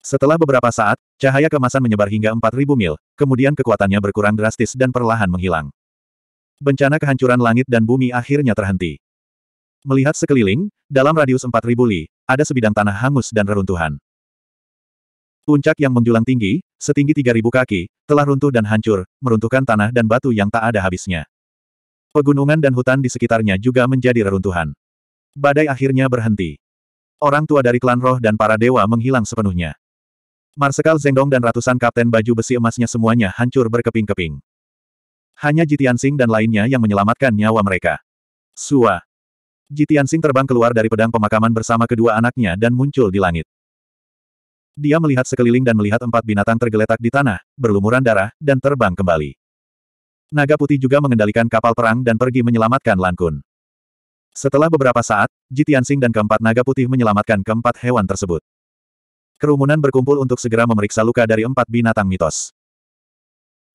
Setelah beberapa saat, cahaya kemasan menyebar hingga 4.000 mil, kemudian kekuatannya berkurang drastis dan perlahan menghilang. Bencana kehancuran langit dan bumi akhirnya terhenti. Melihat sekeliling, dalam radius 4000 li, ada sebidang tanah hangus dan reruntuhan. Puncak yang menjulang tinggi, setinggi 3000 kaki, telah runtuh dan hancur, meruntuhkan tanah dan batu yang tak ada habisnya. Pegunungan dan hutan di sekitarnya juga menjadi reruntuhan. Badai akhirnya berhenti. Orang tua dari klan roh dan para dewa menghilang sepenuhnya. Marsekal Zengdong dan ratusan kapten baju besi emasnya semuanya hancur berkeping-keping. Hanya Jitian Sing dan lainnya yang menyelamatkan nyawa mereka. Sua. Jitian Sing terbang keluar dari pedang pemakaman bersama kedua anaknya dan muncul di langit. Dia melihat sekeliling dan melihat empat binatang tergeletak di tanah, berlumuran darah, dan terbang kembali. Naga putih juga mengendalikan kapal perang dan pergi menyelamatkan Lankun. Setelah beberapa saat, Jitian Sing dan keempat naga putih menyelamatkan keempat hewan tersebut. Kerumunan berkumpul untuk segera memeriksa luka dari empat binatang mitos.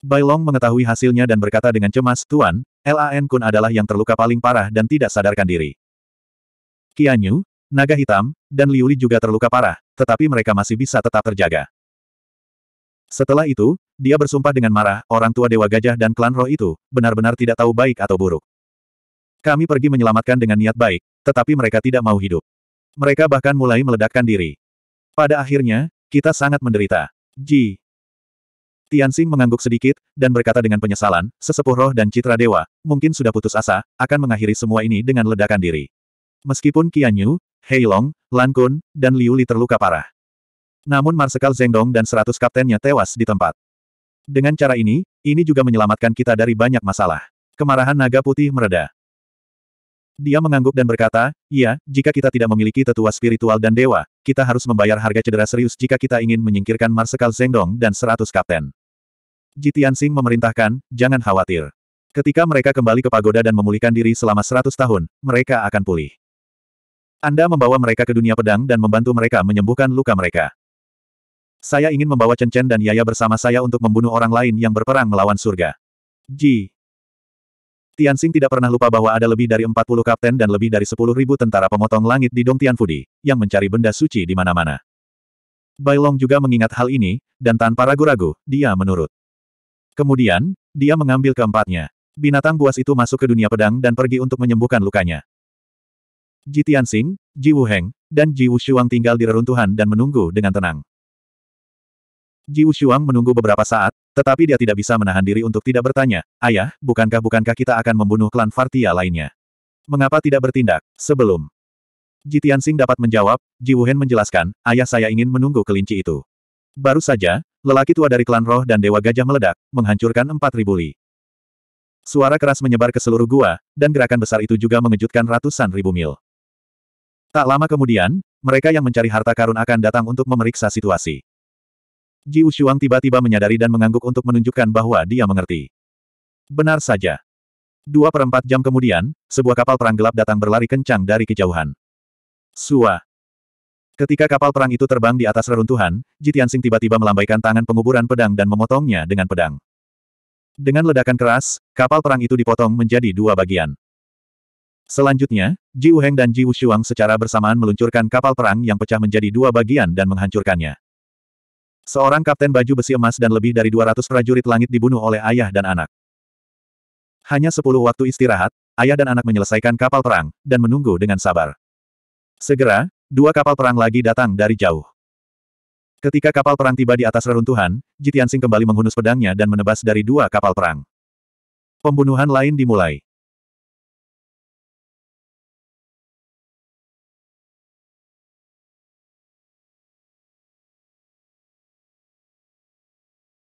Bai mengetahui hasilnya dan berkata dengan cemas, Tuan, Lan Kun adalah yang terluka paling parah dan tidak sadarkan diri. Qianyu, Naga Hitam, dan Liuli juga terluka parah, tetapi mereka masih bisa tetap terjaga. Setelah itu, dia bersumpah dengan marah, orang tua Dewa Gajah dan klan roh itu, benar-benar tidak tahu baik atau buruk. Kami pergi menyelamatkan dengan niat baik, tetapi mereka tidak mau hidup. Mereka bahkan mulai meledakkan diri. Pada akhirnya, kita sangat menderita. Ji, Tianxing mengangguk sedikit, dan berkata dengan penyesalan, sesepuh roh dan citra dewa, mungkin sudah putus asa, akan mengakhiri semua ini dengan ledakan diri. Meskipun Qian Yu, Long, Lan Kun, dan Liu Li terluka parah. Namun Marsekal Zengdong dan seratus kaptennya tewas di tempat. Dengan cara ini, ini juga menyelamatkan kita dari banyak masalah. Kemarahan naga putih mereda. Dia mengangguk dan berkata, ya, jika kita tidak memiliki tetua spiritual dan dewa, kita harus membayar harga cedera serius jika kita ingin menyingkirkan Marsekal Zengdong dan seratus kapten. Jitiansing memerintahkan, jangan khawatir. Ketika mereka kembali ke pagoda dan memulihkan diri selama seratus tahun, mereka akan pulih. Anda membawa mereka ke dunia pedang dan membantu mereka menyembuhkan luka mereka. Saya ingin membawa Chen Chen dan Yaya bersama saya untuk membunuh orang lain yang berperang melawan surga. Ji. Tianxing tidak pernah lupa bahwa ada lebih dari 40 kapten dan lebih dari ribu tentara pemotong langit di Dong Dongtianfudi, yang mencari benda suci di mana-mana. Bailong juga mengingat hal ini, dan tanpa ragu-ragu, dia menurut. Kemudian, dia mengambil keempatnya. Binatang buas itu masuk ke dunia pedang dan pergi untuk menyembuhkan lukanya. Ji Tianxing, Ji Wuheng, dan Ji Wushuang tinggal di reruntuhan dan menunggu dengan tenang. Ji Wushuang menunggu beberapa saat, tetapi dia tidak bisa menahan diri untuk tidak bertanya, Ayah, bukankah-bukankah kita akan membunuh klan Fartia lainnya? Mengapa tidak bertindak, sebelum? Ji Tianxing dapat menjawab, Ji Heng menjelaskan, Ayah saya ingin menunggu kelinci itu. Baru saja, Lelaki tua dari klan roh dan Dewa Gajah meledak, menghancurkan empat ribu li. Suara keras menyebar ke seluruh gua, dan gerakan besar itu juga mengejutkan ratusan ribu mil. Tak lama kemudian, mereka yang mencari harta karun akan datang untuk memeriksa situasi. Ji Ushuang tiba-tiba menyadari dan mengangguk untuk menunjukkan bahwa dia mengerti. Benar saja. Dua perempat jam kemudian, sebuah kapal perang gelap datang berlari kencang dari kejauhan. Suah. Ketika kapal perang itu terbang di atas reruntuhan, Jitiansing tiba-tiba melambaikan tangan penguburan pedang dan memotongnya dengan pedang. Dengan ledakan keras, kapal perang itu dipotong menjadi dua bagian. Selanjutnya, Ji Uheng dan Ji Wushuang secara bersamaan meluncurkan kapal perang yang pecah menjadi dua bagian dan menghancurkannya. Seorang kapten baju besi emas dan lebih dari 200 prajurit langit dibunuh oleh ayah dan anak. Hanya 10 waktu istirahat, ayah dan anak menyelesaikan kapal perang, dan menunggu dengan sabar. Segera, dua kapal perang lagi datang dari jauh. Ketika kapal perang tiba di atas reruntuhan, Jitiansing kembali menghunus pedangnya dan menebas dari dua kapal perang. Pembunuhan lain dimulai.